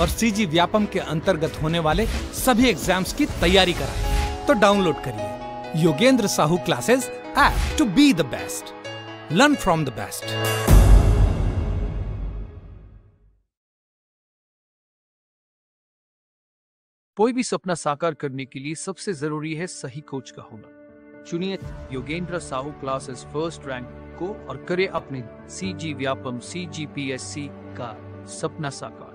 और सीजी व्यापम के अंतर्गत होने वाले सभी एग्जाम्स की तैयारी कराए तो डाउनलोड करिए Yogendra Sahu classes app to be the best learn from the best कोई भी सपना साकार करने के लिए सबसे जरूरी है सही कोच का होना चुनिए Yogendra Sahu classes first rank को और करे अपने C G Vyapam C G P S C का सपना साकार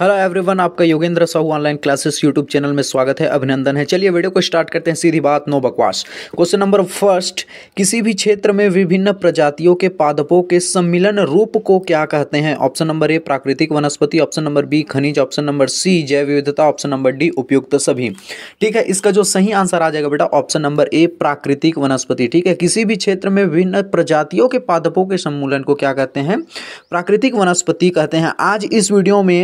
हेलो एवरीवन आपका Yogendra Sahu online classes YouTube channel में स्वागत है अभिनंदन है चलिए वीडियो को स्टार्ट करते हैं सीधी बात नो बकवास क्वेश्चन नंबर फर्स्ट किसी भी क्षेत्र में विभिन्न प्रजातियों के पादपों के सम्मिलन रूप को क्या कहते हैं ऑप्शन नंबर ए प्राकृतिक वनस्पति ऑप्शन नंबर बी खनिज ऑप्शन नंबर सी जैव विविधता ऑप्शन नंबर डी उपयुक्त सभी ठीक है इसका जो सही आंसर आ जाएगा बेटा ऑप्शन नंबर ए प्राकृतिक वनस्पति ठीक है किसी भी क्षेत्र में विभिन्न प्रजातियों के पादपों के सम्मूलन को क्या कहते हैं प्राकृतिक वनस्पति कहते हैं आज इस वीडियो में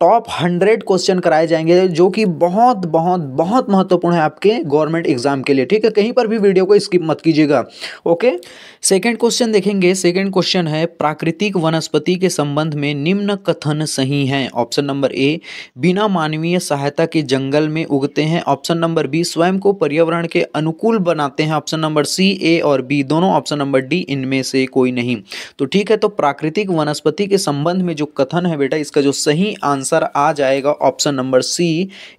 टॉप हंड्रेड क्वेश्चन कराए जाएंगे जो कि बहुत बहुत बहुत महत्वपूर्ण है आपके गवर्नमेंट एग्जाम के लिए ठीक है कहीं पर भी वीडियो को स्किप मत कीजिएगा ओके सेकंड क्वेश्चन देखेंगे सेकंड क्वेश्चन है प्राकृतिक वनस्पति के संबंध में निम्न कथन सही है ऑप्शन नंबर ए बिना मानवीय सहायता के जंगल में उगते हैं ऑप्शन नंबर बी स्वयं को पर्यावरण के अनुकूल बनाते हैं ऑप्शन नंबर सी ए और बी दोनों ऑप्शन नंबर डी इनमें से कोई नहीं तो ठीक है तो प्राकृतिक वनस्पति के संबंध में जो कथन है बेटा इसका जो सही आंसर आंसर आ जाएगा ऑप्शन नंबर सी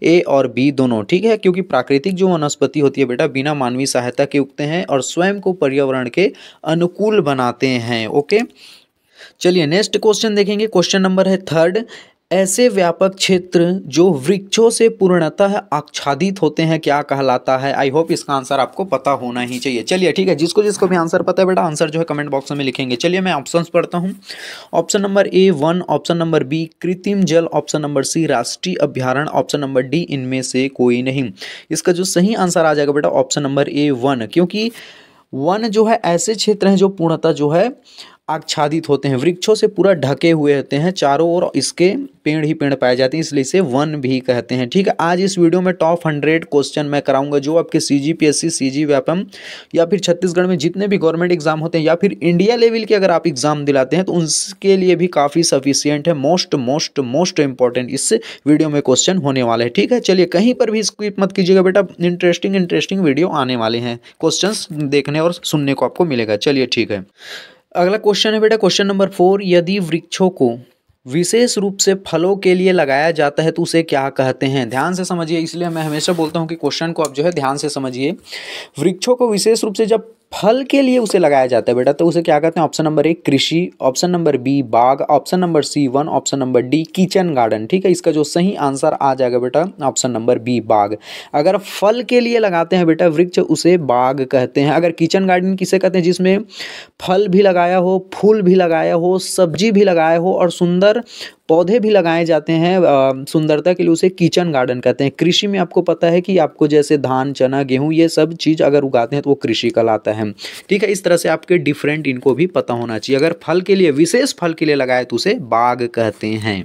ए और बी दोनों ठीक है क्योंकि प्राकृतिक जो वनस्पति होती है बेटा बिना मानवीय सहायता के उगते हैं और स्वयं को पर्यावरण के अनुकूल बनाते हैं ओके चलिए नेक्स्ट क्वेश्चन देखेंगे क्वेश्चन नंबर है थर्ड ऐसे व्यापक क्षेत्र जो वृक्षों से पूर्णतः आच्छादित होते हैं क्या कहलाता है आई होप इसका आंसर आपको पता होना ही चाहिए चलिए ठीक है जिसको जिसको भी आंसर पता है बेटा आंसर जो है कमेंट बॉक्स में लिखेंगे चलिए मैं ऑप्शंस पढ़ता हूँ option number A one option number B कृत्रिम जल ऑप्शन नंबर सी राष्ट्रीय अभ्यारण ऑप्शन नंबर डी इनमें से कोई नहीं इसका जो सही आंसर आ जाएगा बेटा ऑप्शन नंबर ए वन क्योंकि वन जो है ऐसे क्षेत्र हैं जो पूर्णतः जो है आच्छादित होते हैं वृक्षों से पूरा ढके हुए होते हैं चारों ओर इसके पेड़ ही पेड़ पाए जाते हैं इसलिए इसे वन भी कहते हैं ठीक है आज इस वीडियो में टॉप हंड्रेड क्वेश्चन मैं कराऊंगा जो आपके C G P S C C G Vyapam या फिर छत्तीसगढ़ में जितने भी गवर्नमेंट एग्जाम होते हैं या फिर इंडिया लेवल के अगर आप एग्जाम दिलाते हैं तो उनके लिए भी काफ़ी सफिशियंट है मोस्ट मोस्ट मोस्ट इंपॉर्टेंट इस वीडियो में क्वेश्चन होने वाला है ठीक है चलिए कहीं पर भी स्क्रिप मत कीजिएगा बेटा इंटरेस्टिंग इंटरेस्टिंग वीडियो आने वाले हैं क्वेश्चन देखने और सुनने को आपको मिलेगा चलिए ठीक है अगला क्वेश्चन है बेटा क्वेश्चन नंबर फोर यदि वृक्षों को विशेष रूप से फलों के लिए लगाया जाता है तो उसे क्या कहते हैं ध्यान से समझिए इसलिए मैं हमेशा बोलता हूँ कि क्वेश्चन को आप जो है ध्यान से समझिए वृक्षों को विशेष रूप से जब फल के लिए उसे लगाया जाता है बेटा तो उसे क्या कहते हैं ऑप्शन नंबर एक कृषि ऑप्शन नंबर बी बाग ऑप्शन नंबर सी वन option number D kitchen garden ठीक है इसका जो सही आंसर आ जाएगा बेटा ऑप्शन नंबर बी बाग अगर फल के लिए लगाते हैं बेटा वृक्ष उसे बाग कहते हैं अगर किचन गार्डन किसे कहते हैं जिसमें फल भी लगाया हो फूल भी लगाया हो सब्जी भी लगाया हो और सुंदर पौधे भी लगाए जाते हैं सुंदरता के लिए उसे किचन गार्डन कहते हैं कृषि में आपको पता है कि आपको जैसे धान चना गेहूँ ये सब चीज़ अगर उगाते हैं तो वो कृषि कहलाता है ठीक है इस तरह से आपके डिफरेंट इनको भी पता होना चाहिए अगर फल के लिए विशेष फल के लिए लगाए तो उसे बाग कहते हैं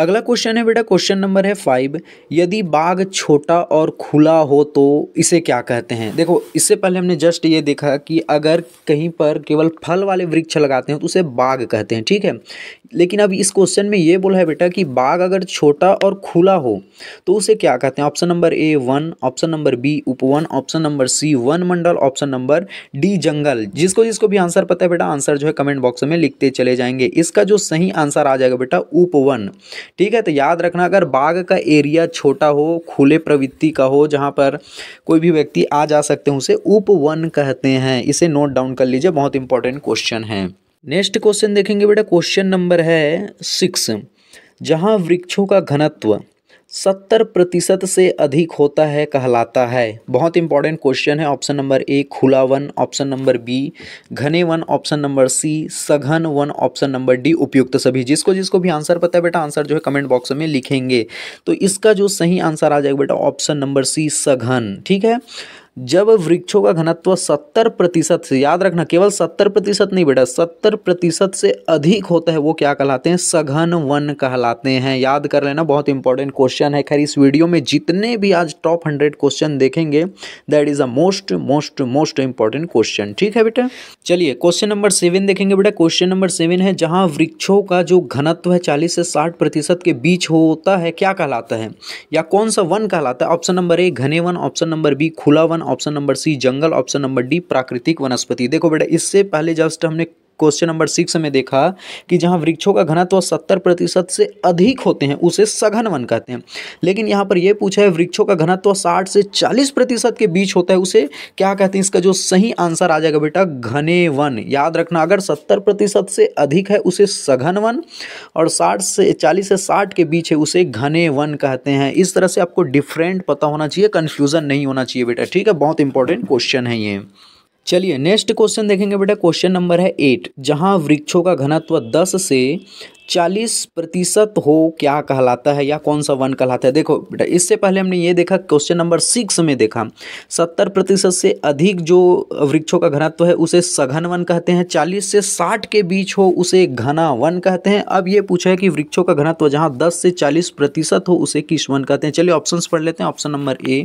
अगला क्वेश्चन है बेटा क्वेश्चन नंबर है फाइव यदि बाग छोटा और खुला हो तो इसे क्या कहते हैं देखो इससे पहले हमने जस्ट ये देखा कि अगर कहीं पर केवल फल वाले वृक्ष लगाते हैं तो उसे बाग कहते हैं ठीक है लेकिन अब इस क्वेश्चन में ये बोला है बेटा कि बाग अगर छोटा और खुला हो तो उसे क्या कहते हैं option number A one option number B उपवन ऑप्शन नंबर सी वन मंडल ऑप्शन नंबर डी जंगल जिसको जिसको भी आंसर पता है बेटा आंसर जो है कमेंट बॉक्स में लिखते चले जाएंगे इसका जो सही आंसर आ जाएगा बेटा उपवन ठीक है तो याद रखना अगर बाघ का एरिया छोटा हो खुले प्रवृत्ति का हो जहाँ पर कोई भी व्यक्ति आ जा सकते हैं उसे उप कहते हैं इसे नोट डाउन कर लीजिए बहुत इंपॉर्टेंट क्वेश्चन है नेक्स्ट क्वेश्चन देखेंगे बेटा क्वेश्चन नंबर है सिक्स जहाँ वृक्षों का घनत्व सत्तर प्रतिशत से अधिक होता है कहलाता है बहुत इंपॉर्टेंट क्वेश्चन है ऑप्शन नंबर ए खुला वन ऑप्शन नंबर बी घने वन ऑप्शन नंबर सी सघन वन ऑप्शन नंबर डी उपयुक्त सभी जिसको जिसको भी आंसर पता है बेटा आंसर जो है कमेंट बॉक्स में लिखेंगे तो इसका जो सही आंसर आ जाएगा बेटा ऑप्शन नंबर सी सघन ठीक है जब वृक्षों का घनत्व सत्तर प्रतिशत से याद रखना केवल सत्तर प्रतिशत नहीं बेटा सत्तर प्रतिशत से अधिक होता है वो क्या कहलाते हैं सघन वन कहलाते हैं याद कर लेना बहुत इंपॉर्टेंट क्वेश्चन है खैर इस वीडियो में जितने भी आज टॉप हंड्रेड क्वेश्चन देखेंगे that is a most most most important question ठीक है बेटा चलिए क्वेश्चन नंबर सेवन देखेंगे बेटा क्वेश्चन नंबर सेवन है जहाँ वृक्षों का जो घनत्व है चालीस से साठ प्रतिशत के बीच होता है क्या कहलाता है या कौन सा वन कहलाता है ऑप्शन नंबर ए घने वन ऑप्शन नंबर बी खुला वन ऑप्शन नंबर सी जंगल ऑप्शन नंबर डी प्राकृतिक वनस्पति देखो बेटा इससे पहले जस्ट हमने क्वेश्चन नंबर सिक्स में देखा कि जहाँ वृक्षों का घनत्व सत्तर प्रतिशत से अधिक होते हैं उसे सघन वन कहते हैं लेकिन यहाँ पर यह पूछा है वृक्षों का घनत्व साठ से चालीस प्रतिशत के बीच होता है उसे क्या कहते हैं इसका जो सही आंसर आ जाएगा बेटा घने वन याद रखना अगर सत्तर प्रतिशत से अधिक है उसे सघन वन और साठ से चालीस से साठ के बीच है उसे घने वन कहते हैं इस तरह से आपको डिफरेंट पता होना चाहिए कन्फ्यूज़न नहीं होना चाहिए बेटा ठीक है बहुत इंपॉर्टेंट क्वेश्चन है ये चलिए नेक्स्ट क्वेश्चन देखेंगे बेटा क्वेश्चन नंबर है एट जहां वृक्षों का घनत्व दस से चालीस प्रतिशत हो क्या कहलाता है या कौन सा वन कहलाता है देखो बेटा इससे पहले हमने ये देखा क्वेश्चन नंबर सिक्स में देखा सत्तर प्रतिशत से अधिक जो वृक्षों का घनत्व है उसे सघन वन कहते हैं चालीस से साठ के बीच हो उसे घना वन कहते हैं अब ये पूछा है कि वृक्षों का घनत्व जहाँ दस से चालीस प्रतिशत हो उसे किस वन कहते हैं चलिए ऑप्शन पढ़ लेते हैं ऑप्शन नंबर ए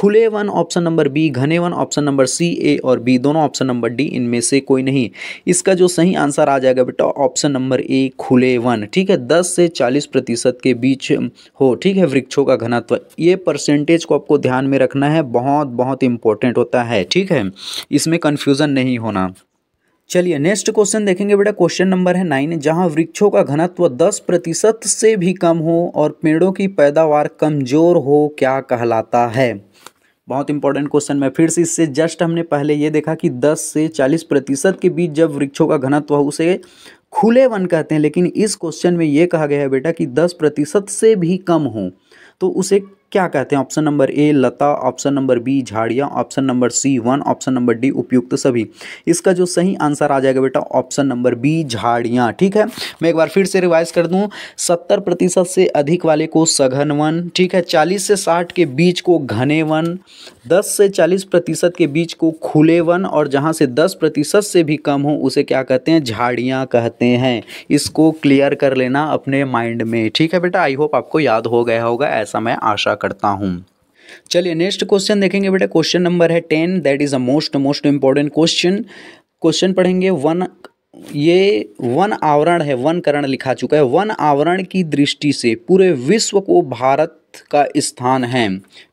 खुले वन ऑप्शन नंबर बी घने वन ऑप्शन नंबर सी ए और बी दोनों ऑप्शन नंबर डी इनमें से कोई नहीं इसका जो सही आंसर आ जाएगा बेटा ऑप्शन नंबर ए खुले वन ठीक है दस से चालीस प्रतिशत के बीच हो ठीक है वृक्षों का घनत्व ये परसेंटेज को आपको ध्यान में रखना है बहुत बहुत इंपॉर्टेंट होता है ठीक है इसमें कन्फ्यूज़न नहीं होना चलिए नेक्स्ट क्वेश्चन देखेंगे बेटा क्वेश्चन नंबर है नाइन जहां वृक्षों का घनत्व दस प्रतिशत से भी कम हो और पेड़ों की पैदावार कमज़ोर हो क्या कहलाता है बहुत इंपॉर्टेंट क्वेश्चन मैं फिर से इससे जस्ट हमने पहले ये देखा कि दस से चालीस प्रतिशत के बीच जब वृक्षों का घनत्व हो उसे खुले वन कहते हैं लेकिन इस क्वेश्चन में ये कहा गया है बेटा कि दस प्रतिशत से भी कम हो तो उसे क्या कहते हैं ऑप्शन नंबर ए लता ऑप्शन नंबर बी झाड़ियाँ ऑप्शन नंबर सी वन ऑप्शन नंबर डी उपयुक्त सभी इसका जो सही आंसर आ जाएगा बेटा ऑप्शन नंबर बी झाड़ियाँ ठीक है मैं एक बार फिर से रिवाइज कर दूँ सत्तर प्रतिशत से अधिक वाले को सघन वन ठीक है चालीस से साठ के बीच को घने वन दस से चालीस प्रतिशत के बीच को खुले वन और जहाँ से दस प्रतिशत से भी कम हो उसे क्या कहते हैं झाड़ियाँ कहते हैं इसको क्लियर कर लेना अपने माइंड में ठीक है बेटा आई होप आपको याद हो गया होगा ऐसा मैं आशा करता हूँ चलिए नेक्स्ट क्वेश्चन देखेंगे बेटा क्वेश्चन नंबर है ten that is a most most important question question पढ़ेंगे वन ये वन आवरण है वन करण लिखा चुका है वन आवरण की दृष्टि से पूरे विश्व को भारत का स्थान है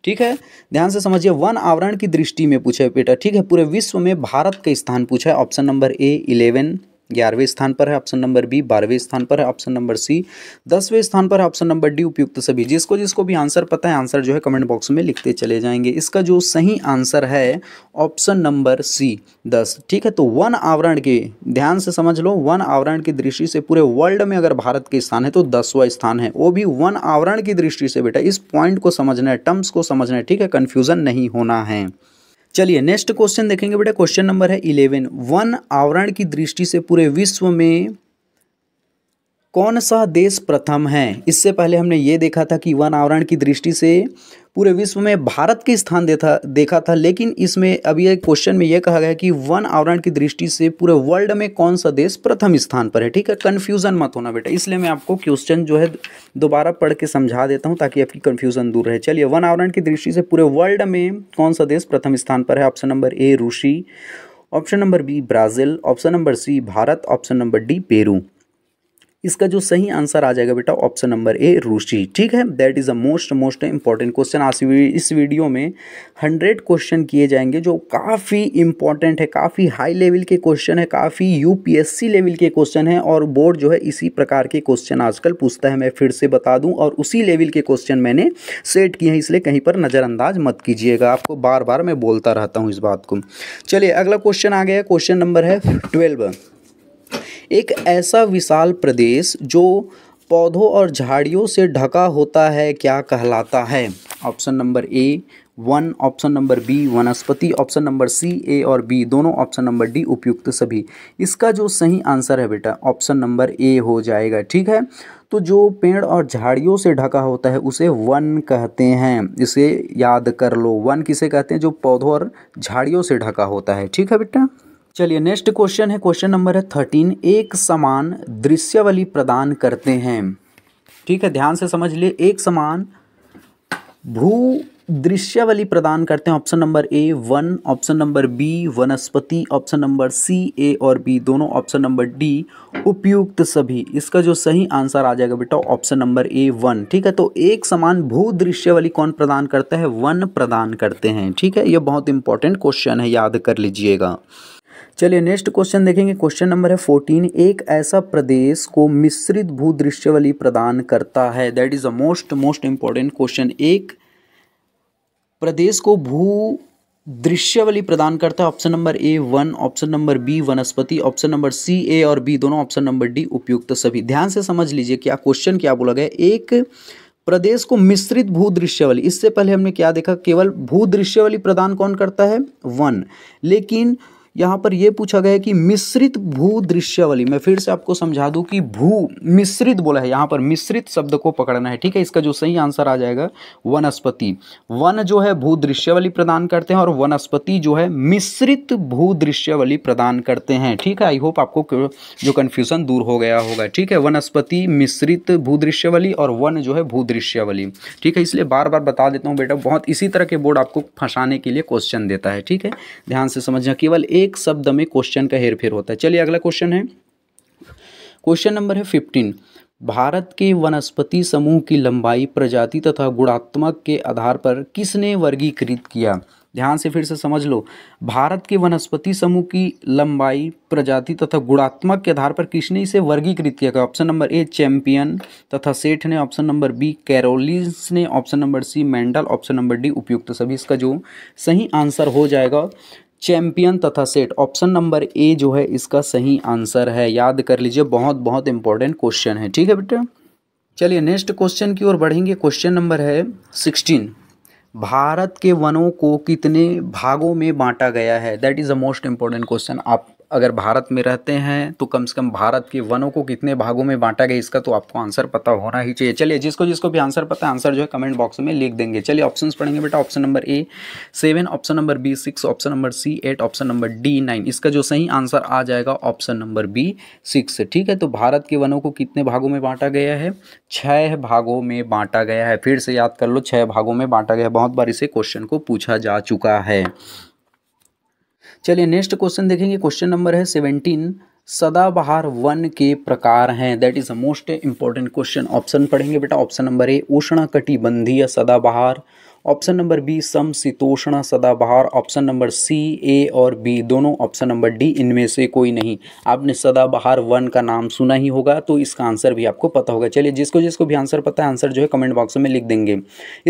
ठीक है ध्यान से समझिए वन आवरण की दृष्टि में पूछा है बेटा ठीक है पूरे विश्व में भारत का स्थान पूछा है ऑप्शन नंबर ए इलेवन ग्यारहवें स्थान पर है ऑप्शन नंबर बी बारहवें स्थान पर है ऑप्शन नंबर सी दसवें स्थान पर है ऑप्शन नंबर डी उपयुक्त सभी जिसको जिसको भी आंसर पता है आंसर जो है कमेंट बॉक्स में लिखते चले जाएंगे इसका जो सही आंसर है ऑप्शन नंबर सी दस ठीक है तो वन आवरण के ध्यान से समझ लो वन आवरण की दृष्टि से पूरे वर्ल्ड में अगर भारत के स्थान है तो दसवा स्थान है वो भी वन आवरण की दृष्टि से बेटा इस पॉइंट को समझना है टर्म्स को समझना है ठीक है कन्फ्यूज़न नहीं होना है चलिए नेक्स्ट क्वेश्चन देखेंगे बेटा क्वेश्चन नंबर है इलेवन वन आवरण की दृष्टि से पूरे विश्व में कौन सा देश प्रथम है इससे पहले हमने ये देखा था कि वन आवरण की दृष्टि से पूरे विश्व में भारत के स्थान देखा देखा था लेकिन इसमें अब एक क्वेश्चन में यह कहा गया कि वन आवरण की दृष्टि से पूरे वर्ल्ड में कौन सा देश प्रथम स्थान पर है ठीक है कन्फ्यूज़न मत होना बेटा इसलिए मैं आपको क्वेश्चन जो है दोबारा पढ़ के समझा देता हूँ ताकि आपकी कन्फ्यूज़न दूर रहे चलिए वन आवरण की दृष्टि से पूरे वर्ल्ड में कौन सा देश प्रथम स्थान पर है ऑप्शन नंबर ए रूसी option number B Brazil option number C Bharat option number D Peru इसका जो सही आंसर आ जाएगा बेटा ऑप्शन नंबर ए रुचि ठीक है that is a most most important question आज इस वीडियो में हंड्रेड क्वेश्चन किए जाएंगे जो काफ़ी इंपॉर्टेंट है काफ़ी हाई लेवल के क्वेश्चन है काफ़ी यूपीएससी लेवल के क्वेश्चन है और बोर्ड जो है इसी प्रकार के क्वेश्चन आजकल पूछता है मैं फिर से बता दूँ और उसी लेवल के क्वेश्चन मैंने सेट किए हैं इसलिए कहीं पर नज़रअंदाज मत कीजिएगा आपको बार बार मैं बोलता रहता हूँ इस बात को चलिए अगला क्वेश्चन आ गया क्वेश्चन नंबर है ट्वेल्व एक ऐसा विशाल प्रदेश जो पौधों और झाड़ियों से ढका होता है क्या कहलाता है option number A one option number B वनस्पति ऑप्शन नंबर सी ए और बी दोनों ऑप्शन नंबर डी उपयुक्त सभी इसका जो सही आंसर है बेटा ऑप्शन नंबर ए हो जाएगा ठीक है तो जो पेड़ और झाड़ियों से ढका होता है उसे वन कहते हैं इसे याद कर लो वन किसे कहते हैं जो पौधों और झाड़ियों से ढका होता है ठीक है बेटा चलिए नेक्स्ट क्वेश्चन है क्वेश्चन नंबर है थर्टीन एक समान दृश्यवली प्रदान करते हैं ठीक है ध्यान से समझ लिए एक समान भू दृश्यवली प्रदान करते हैं option number A one option number B वनस्पति ऑप्शन नंबर सी ए और बी दोनों ऑप्शन नंबर डी उपयुक्त सभी इसका जो सही आंसर आ जाएगा बेटा ऑप्शन नंबर ए वन ठीक है तो एक समान भू दृश्यवली कौन प्रदान करता है वन प्रदान करते हैं ठीक है यह बहुत इंपॉर्टेंट क्वेश्चन है याद कर लीजिएगा चलिए नेक्स्ट क्वेश्चन देखेंगे क्वेश्चन नंबर है फोर्टीन एक ऐसा प्रदेश को मिश्रित भूदृश्यवली प्रदान करता है that is a most most important question एक प्रदेश को भू दृश्यवली प्रदान करता है option number A one option number B वनस्पति ऑप्शन नंबर सी ए और बी दोनों ऑप्शन नंबर डी उपयुक्त सभी ध्यान से समझ लीजिए क्या क्वेश्चन क्या बोला गया एक प्रदेश को मिश्रित भू दृश्यवली इससे पहले हमने क्या देखा केवल भू दृश्यवली प्रदान कौन करता है वन लेकिन यहाँ पर यह पूछा गया है कि मिश्रित भू दृश्यवली मैं फिर से आपको समझा दूँ कि भू मिश्रित बोला है यहाँ पर मिश्रित शब्द को पकड़ना है ठीक है इसका जो सही आंसर आ जाएगा वनस्पति वन जो है भू दृश्यवली प्रदान करते हैं और वनस्पति जो है मिश्रित भू दृश्यवली प्रदान करते हैं ठीक है आई होप आपको जो कन्फ्यूज़न दूर हो गया होगा ठीक है वनस्पति मिश्रित भू दृश्यवली और वन जो है भू दृश्यवली ठीक है इसलिए बार बार बता देता हूँ बेटा बहुत इसी तरह के बोर्ड आपको फंसाने के लिए क्वेश्चन देता है ठीक है ध्यान से समझना केवल एक एक शब्द में क्वेश्चन का हेरफेर होता है चलिए अगला क्वेश्चन है क्वेश्चन नंबर है फिफ्टीन भारत के वनस्पति समूह की लंबाई प्रजाति तथा गुणात्मक के आधार पर किसने वर्गीकृत किया ध्यान से फिर से समझ लो भारत के वनस्पति समूह की लंबाई प्रजाति तथा गुणात्मक के आधार पर किसने इसे वर्गीकृत किया ऑप्शन नंबर ए चैंपियन तथा सेठ ने ऑप्शन नंबर बी कैरोलिस ने ऑप्शन नंबर सी मेंडल ऑप्शन नंबर डी उपयुक्त सभी इसका जो सही आंसर हो जाएगा चैंपियन तथा सेट ऑप्शन नंबर ए जो है इसका सही आंसर है याद कर लीजिए बहुत बहुत इंपॉर्टेंट क्वेश्चन है ठीक है बेटा चलिए नेक्स्ट क्वेश्चन की ओर बढ़ेंगे क्वेश्चन नंबर है सिक्सटीन भारत के वनों को कितने भागों में बांटा गया है that is a most important question आप अगर भारत में रहते हैं तो कम से कम भारत के वनों को कितने भागों में बांटा गया इसका तो आपको आंसर पता होना ही चाहिए चलिए जिसको जिसको भी आंसर पता है आंसर जो है कमेंट बॉक्स में लिख देंगे चलिए ऑप्शन पढ़ेंगे बेटा option number A seven option number B six option number C eight option number D nine इसका जो सही आंसर आ जाएगा ऑप्शन नंबर बी सिक्स ठीक है तो भारत के वनों को कितने भागों में बांटा गया है छः भागों में बांटा गया है फिर से याद कर लो छः भागों में बांटा गया है बहुत बार इसे क्वेश्चन को पूछा जा चुका है चलिए नेक्स्ट क्वेश्चन देखेंगे क्वेश्चन नंबर है सेवनटीन सदाबहार वन के प्रकार हैं that is a most important question option पढ़ेंगे बेटा ऑप्शन नंबर ए कटिबंधीय सदाबहार ऑप्शन नंबर बी सम शीतोषणा सदाबहार ऑप्शन नंबर सी ए और बी दोनों ऑप्शन नंबर डी इनमें से कोई नहीं आपने सदाबहार वन का नाम सुना ही होगा तो इसका आंसर भी आपको पता होगा चलिए जिसको जिसको भी आंसर पता है आंसर जो है कमेंट बॉक्स में लिख देंगे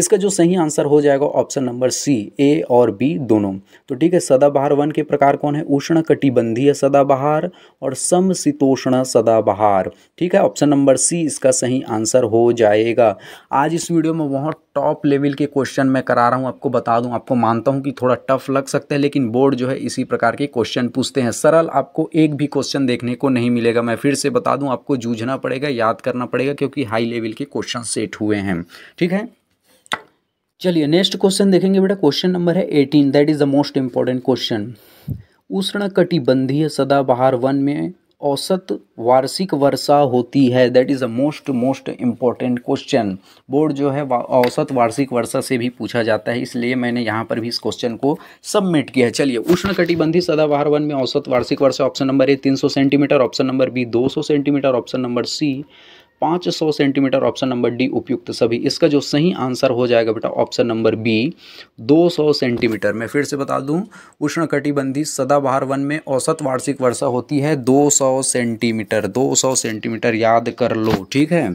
इसका जो सही आंसर हो जाएगा ऑप्शन नंबर सी ए और बी दोनों तो ठीक है सदाबहार वन के प्रकार कौन है उष्ण कटिबंधीय सदाबहार और सम शीतोष्ण सदाबहार ठीक है ऑप्शन नंबर सी इसका सही आंसर हो जाएगा आज इस वीडियो में बहुत टॉप लेवल के क्वेश्चन मैं करा रहा हूँ आपको बता दूँ आपको मानता हूँ कि थोड़ा टफ लग सकते हैं लेकिन बोर्ड जो है इसी प्रकार के क्वेश्चन पूछते हैं सरल आपको एक भी क्वेश्चन देखने को नहीं मिलेगा मैं फिर से बता दूँ आपको जूझना पड़ेगा याद करना पड़ेगा क्योंकि हाई लेवल के क्वेश्चन सेट हुए हैं ठीक है चलिए नेक्स्ट क्वेश्चन देखेंगे बेटा क्वेश्चन नंबर है eighteen that is the most important question उष्ण कटिबंधीय सदाबहार वन में औसत वार्षिक वर्षा होती है that is a most most important question board जो है औसत वार्षिक वर्षा से भी पूछा जाता है इसलिए मैंने यहाँ पर भी इस क्वेश्चन को सबमिट किया है चलिए कटिबंधी सदाबहार वन में औसत वार्षिक वर्षा option number A 300 centimetre option number B 200 centimetre option number C 500 centimetre option number D उपयुक्त सभी इसका जो सही आंसर हो जाएगा बेटा ऑप्शन नंबर बी 200 सेंटीमीटर मैं फिर से बता दूं कटिबंधी सदाबहार वन में औसत वार्षिक वर्षा होती है 200 सेंटीमीटर 200 सेंटीमीटर याद कर लो ठीक है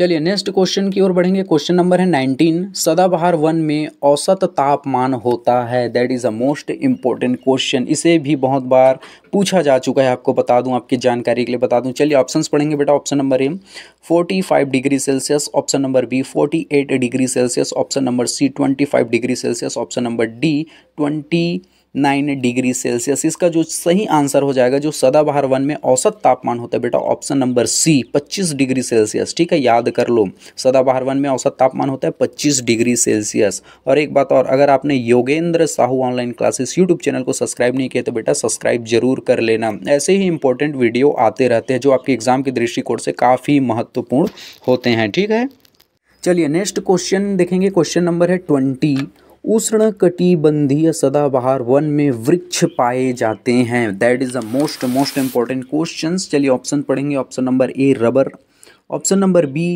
चलिए नेक्स्ट क्वेश्चन की ओर बढ़ेंगे क्वेश्चन नंबर है नाइनटीन सदाबहार वन में औसत तापमान होता है that is a most important question इसे भी बहुत बार पूछा जा चुका है आपको बता दूं आपकी जानकारी के लिए बता दूं चलिए ऑप्शंस पढ़ेंगे बेटा option number A 45 degree Celsius option number B 48 degree Celsius option number C 25 degree Celsius option number D twenty nine degree Celsius इसका जो सही आंसर हो जाएगा जो सदाबहार वन में औसत तापमान होता है बेटा ऑप्शन नंबर सी पच्चीस डिग्री सेल्सियस ठीक है याद कर लो सदाबहार वन में औसत तापमान होता है पच्चीस डिग्री सेल्सियस और एक बात और अगर आपने Yogendra Sahu online classes YouTube channel को सब्सक्राइब नहीं किया तो बेटा सब्सक्राइब जरूर कर लेना ऐसे ही इंपॉर्टेंट वीडियो आते रहते हैं जो आपके एग्जाम के दृष्टिकोण से काफ़ी महत्वपूर्ण होते हैं ठीक है चलिए नेक्स्ट क्वेश्चन देखेंगे क्वेश्चन नंबर है ट्वेंटी उष्ण कटिबंधीय सदाबहार वन में वृक्ष पाए जाते हैं that is the most most important question चलिए ऑप्शन पढ़ेंगे option number A rubber option number B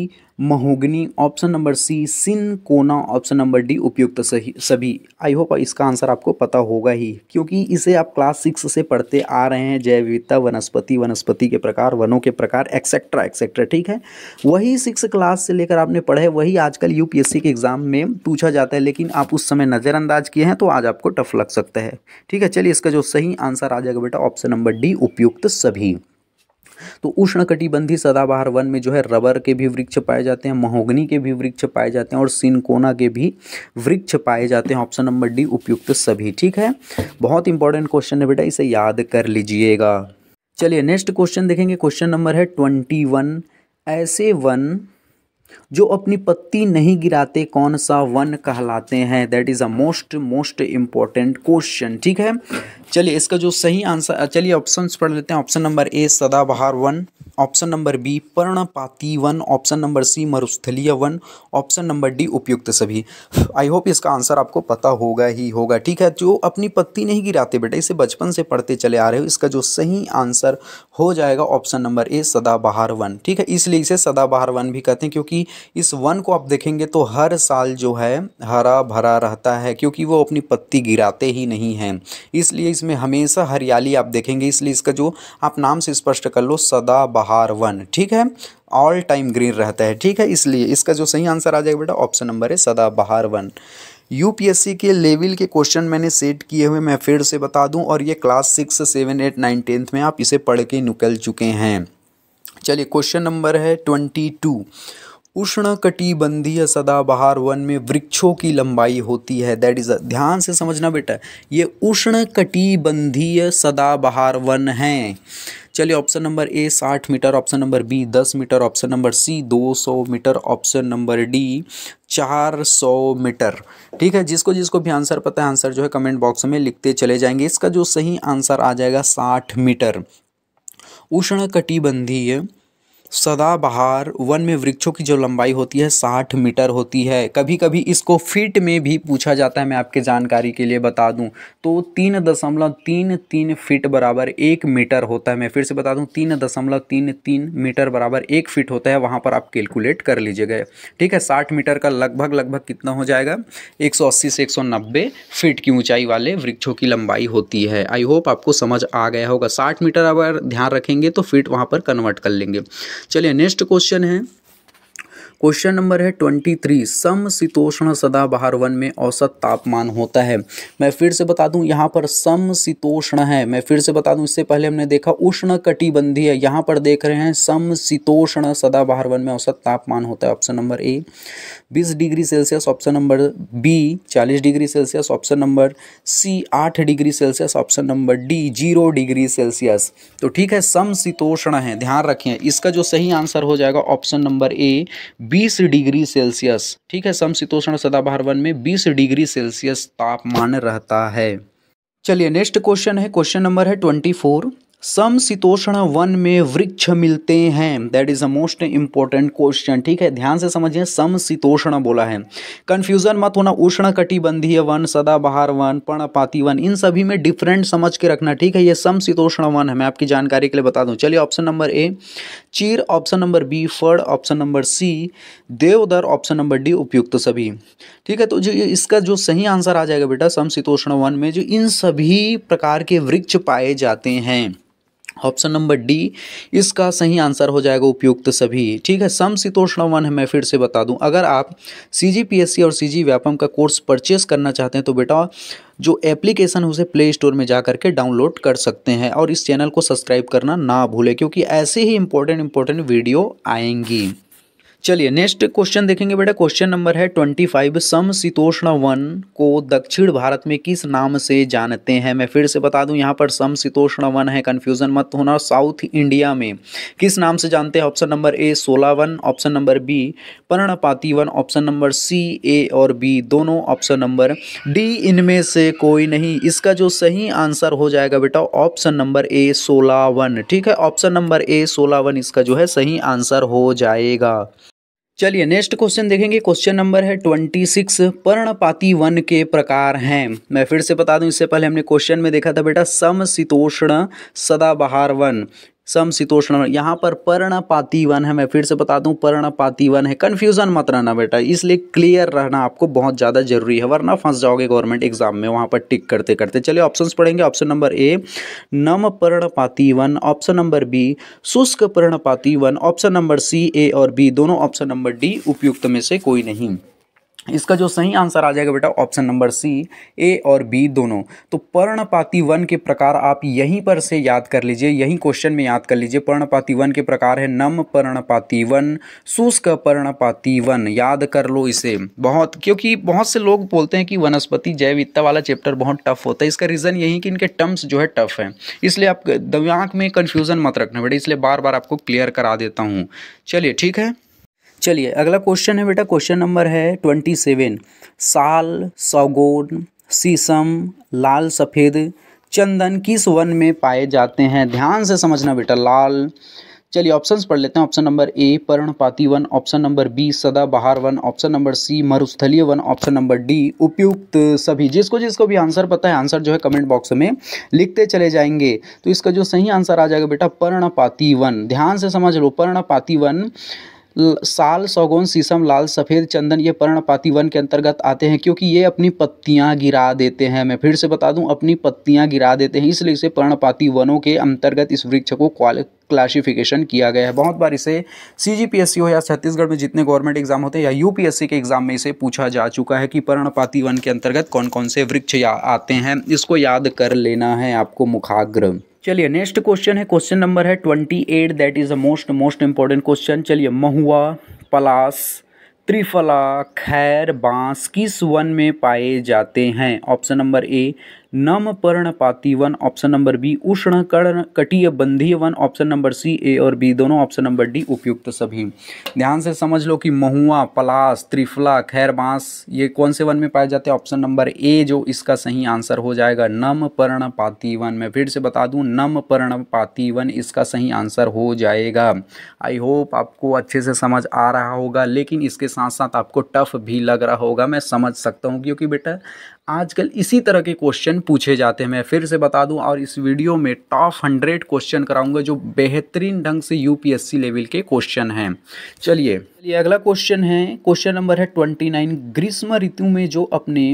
mahogany option number C cinchona option number D उपयुक्त सही सभी आई होप इसका आंसर आपको पता होगा ही क्योंकि इसे आप क्लास सिक्स से पढ़ते आ रहे हैं जैव विविधता वनस्पति वनस्पति के प्रकार वनों के प्रकार एक्सेट्रा एक्सेट्रा ठीक है वही सिक्स क्लास से लेकर आपने पढ़े वही आजकल यूपीएससी के एग्ज़ाम में पूछा जाता है लेकिन आप उस समय नज़रअंदाज किए हैं तो आज आपको टफ लग सकता है ठीक है चलिए इसका जो सही आंसर आ जाएगा बेटा ऑप्शन नंबर डी उपयुक्त सभी तो उष्णकटिबंधीय सदाबहार वन में जो है रबर के भी वृक्ष पाए जाते हैं महोगनी के भी वृक्ष पाए जाते हैं और सिनकोना के भी वृक्ष पाए जाते हैं ऑप्शन नंबर डी उपयुक्त सभी ठीक है बहुत इंपॉर्टेंट क्वेश्चन है बेटा इसे याद कर लीजिएगा चलिए नेक्स्ट क्वेश्चन देखेंगे क्वेश्चन नंबर है ट्वेंटी वन ऐसे वन जो अपनी पत्ती नहीं गिराते कौन सा वन कहलाते हैं that is a most most important question ठीक है चलिए इसका जो सही आंसर चलिए ऑप्शन पढ़ लेते हैं ऑप्शन नंबर ए सदाबहार वन ऑप्शन नंबर बी पर्णपाती वन ऑप्शन नंबर सी मरुस्थलीय वन ऑप्शन नंबर डी उपयुक्त सभी आई होप इसका आंसर आपको पता होगा ही होगा ठीक है जो अपनी पत्ती नहीं गिराते बेटा इसे बचपन से पढ़ते चले आ रहे हो इसका जो सही आंसर हो जाएगा ऑप्शन नंबर ए सदाबहार वन ठीक है इसलिए इसे सदाबहार वन भी कहते हैं क्योंकि इस वन को आप देखेंगे तो हर साल जो है हरा भरा रहता है क्योंकि वो अपनी पत्ती गिराते ही नहीं हैं इसलिए इसमें हमेशा हरियाली आप देखेंगे इसलिए इसका जो आप नाम से स्पष्ट कर लो सदा बहार वन ठीक है ऑल टाइम ग्रीन रहता है ठीक है इसलिए इसका जो सही आंसर आ जाएगा बेटा ऑप्शन नंबर है सदा बहार वन यूपीएससी के लेवल के क्वेश्चन मैंने सेट किए हुए मैं फिर से बता दूं और ये class six seven eight nine tenth में आप इसे पढ़ के निकल चुके हैं चलिए क्वेश्चन नंबर है ट्वेंटी टू उष्णकटिबंधीय सदाबहार वन में वृक्षों की लंबाई होती है दैट इज ध्यान से समझना बेटा ये उष्णकटिबंधीय सदाबहार वन है चलिए ऑप्शन नंबर ए साठ मीटर ऑप्शन नंबर बी दस मीटर ऑप्शन नंबर सी दो सौ मीटर ऑप्शन नंबर डी चार सौ मीटर ठीक है जिसको जिसको भी आंसर पता है आंसर जो है कमेंट बॉक्स में लिखते चले जाएंगे इसका जो सही आंसर आ जाएगा साठ मीटर उष्ण कटिबंधीय सदाबहार वन में वृक्षों की जो लंबाई होती है साठ मीटर होती है कभी कभी इसको फीट में भी पूछा जाता है मैं आपके जानकारी के लिए बता दूं तो तीन दशमलव तीन तीन फीट बराबर एक मीटर होता है मैं फिर से बता दूं तीन दशमलव तीन तीन मीटर बराबर एक फीट होता है वहां पर आप कैलकुलेट कर लीजिएगा ठीक है साठ मीटर का लगभग लगभग कितना हो जाएगा एक से एक फीट की ऊँचाई वाले वृक्षों की लंबाई होती है आई होप आपको समझ आ गया होगा साठ मीटर अगर ध्यान रखेंगे तो फीट वहाँ पर कन्वर्ट कर लेंगे चलिए नेक्स्ट क्वेश्चन है क्वेश्चन नंबर है ट्वेंटी थ्री समशीतोष्ण सदाबहार वन में औसत तापमान होता है मैं फिर से बता दूं यहाँ पर समशीतोष्ण है मैं फिर से बता दूं इससे पहले हमने देखा उष्ण कटिबंधीय यहाँ पर देख रहे हैं समशीतोष्ण सदाबहार वन में औसत तापमान होता है ऑप्शन नंबर ए बीस degree Celsius option number B चालीस degree Celsius option number C आठ degree Celsius option number D zero degree Celsius तो ठीक है समशीतोष्ण है ध्यान रखें इसका जो सही आंसर हो जाएगा ऑप्शन नंबर ए बीस डिग्री सेल्सियस ठीक है समशीतोषण सदाबहार वन में बीस डिग्री सेल्सियस तापमान रहता है चलिए नेक्स्ट क्वेश्चन है क्वेश्चन नंबर है ट्वेंटी फोर समशीतोष्ण वन में वृक्ष मिलते हैं that is a most important question ठीक है ध्यान से समझिए समशीतोष्ण बोला है कन्फ्यूजन मत होना उष्ण कटिबंधीय वन सदाबहार वन पर्णपाती वन इन सभी में डिफरेंट समझ के रखना ठीक है ये समशीतोष्ण वन है मैं आपकी जानकारी के लिए बता दूं चलिए ऑप्शन नंबर ए चीर ऑप्शन नंबर बी फर्ड ऑप्शन नंबर सी देवदर ऑप्शन नंबर डी उपयुक्त सभी ठीक है तो जो इसका जो सही आंसर आ जाएगा बेटा समशीतोष्ण वन में जो इन सभी प्रकार के वृक्ष पाए जाते हैं ऑप्शन नंबर डी इसका सही आंसर हो जाएगा उपयुक्त सभी ठीक है शीतोष्ण वन है मैं फिर से बता दूं अगर आप C G P S C और सी जी व्यापम का कोर्स परचेस करना चाहते हैं तो बेटा जो एप्लीकेशन है उसे प्ले स्टोर में जा करके डाउनलोड कर सकते हैं और इस चैनल को सब्सक्राइब करना ना भूलें क्योंकि ऐसे ही इंपॉर्टेंट इंपॉर्टेंट वीडियो आएंगी चलिए नेक्स्ट क्वेश्चन देखेंगे बेटा क्वेश्चन नंबर है ट्वेंटी फाइव समशीतोष्ण वन को दक्षिण भारत में किस नाम से जानते हैं मैं फिर से बता दूं यहाँ पर समशीतोष्ण वन है कन्फ्यूजन मत होना साउथ इंडिया में किस नाम से जानते हैं ऑप्शन नंबर ए सोला वन ऑप्शन नंबर बी पर्णपाती वन ऑप्शन नंबर सी ए और बी दोनों ऑप्शन नंबर डी इनमें से कोई नहीं इसका जो सही आंसर हो जाएगा बेटा ऑप्शन नंबर ए सोला ठीक है ऑप्शन नंबर ए सोला इसका जो है सही आंसर हो जाएगा चलिए नेक्स्ट क्वेश्चन देखेंगे क्वेश्चन नंबर है ट्वेंटी सिक्स पर्णपाती वन के प्रकार हैं मैं फिर से बता दूं इससे पहले हमने क्वेश्चन में देखा था बेटा समशीतोष्ण सदाबहार वन समशीतोष्ण यहाँ पर पर्णपाती वन है मैं फिर से बता दूँ पर्णपाती वन है कन्फ्यूजन मत रहना बेटा इसलिए क्लियर रहना आपको बहुत ज़्यादा जरूरी है वरना फंस जाओगे गवर्नमेंट एग्जाम में वहाँ पर टिक करते करते चलिए ऑप्शंस पढ़ेंगे ऑप्शन नंबर ए नम पर्णपाती वन ऑप्शन नंबर बी शुष्क पर्णपाती वन ऑप्शन नंबर सी ए और बी दोनों ऑप्शन नंबर डी उपयुक्त में से कोई नहीं इसका जो सही आंसर आ जाएगा बेटा ऑप्शन नंबर सी ए और बी दोनों तो पर्णपाती वन के प्रकार आप यहीं पर से याद कर लीजिए यहीं क्वेश्चन में याद कर लीजिए पर्णपाती वन के प्रकार है नम पर्णपाती वन शुष्क पर्णपाती वन याद कर लो इसे बहुत क्योंकि बहुत से लोग बोलते हैं कि वनस्पति जैविकता वाला चैप्टर बहुत टफ होता है इसका रीज़न यही कि इनके टर्म्स जो है टफ हैं इसलिए आप दिमाग में कन्फ्यूज़न मत रखना बेटा इसलिए बार बार आपको क्लियर करा देता हूँ चलिए ठीक है चलिए अगला क्वेश्चन है बेटा क्वेश्चन नंबर है ट्वेंटी सेवन साल सौगोन शीशम लाल सफ़ेद चंदन किस वन में पाए जाते हैं ध्यान से समझना बेटा लाल चलिए ऑप्शंस पढ़ लेते हैं ऑप्शन नंबर ए पर्णपाती वन ऑप्शन नंबर बी सदाबहार वन ऑप्शन नंबर सी मरुस्थलीय वन ऑप्शन नंबर डी उपयुक्त सभी जिसको जिसको भी आंसर पता है आंसर जो है कमेंट बॉक्स में लिखते चले जाएंगे तो इसका जो सही आंसर आ जाएगा बेटा पर्णपाती वन ध्यान से समझ लो पर्णपाती वन साल सौगौन शीशम लाल सफ़ेद चंदन ये पर्णपाती वन के अंतर्गत आते हैं क्योंकि ये अपनी पत्तियां गिरा देते हैं मैं फिर से बता दूं अपनी पत्तियां गिरा देते हैं इसलिए इसे पर्णपाती वनों के अंतर्गत इस वृक्ष को क्वाल क्लासिफिकेशन किया गया है बहुत बार इसे सी हो या छत्तीसगढ़ में जितने गवर्नमेंट एग्जाम होते हैं या यूपीएससी के एग्जाम में इसे पूछा जा चुका है कि पर्णपाती वन के अंतर्गत कौन कौन से वृक्ष आते हैं इसको याद कर लेना है आपको मुखाग्र चलिए नेक्स्ट क्वेश्चन है क्वेश्चन नंबर है twenty eight that is a most most important question चलिए महुआ पलास त्रिफला खैर बांस किस वन में पाए जाते हैं ऑप्शन नंबर ए नम पर्णपाती वन ऑप्शन नंबर बी उष्ण कर्ण कटीय वन ऑप्शन नंबर सी ए और बी दोनों ऑप्शन नंबर डी उपयुक्त सभी ध्यान से समझ लो कि महुआ पलास त्रिफला खैर बांस ये कौन से वन में पाए जाते हैं ऑप्शन नंबर ए जो इसका सही आंसर हो जाएगा नम पर्णपाती वन मैं फिर से बता दूं नम पर्णपाती वन इसका सही आंसर हो जाएगा आई होप आपको अच्छे से समझ आ रहा होगा लेकिन इसके साथ साथ आपको टफ भी लग रहा होगा मैं समझ सकता हूँ क्योंकि बेटा आजकल इसी तरह के क्वेश्चन पूछे जाते हैं मैं फिर से बता दूं और इस वीडियो में टॉप हंड्रेड क्वेश्चन कराऊंगा जो बेहतरीन ढंग से यूपीएससी लेवल के क्वेश्चन हैं चलिए चलिए अगला क्वेश्चन है क्वेश्चन नंबर है ट्वेंटी नाइन ग्रीष्म ऋतु में जो अपने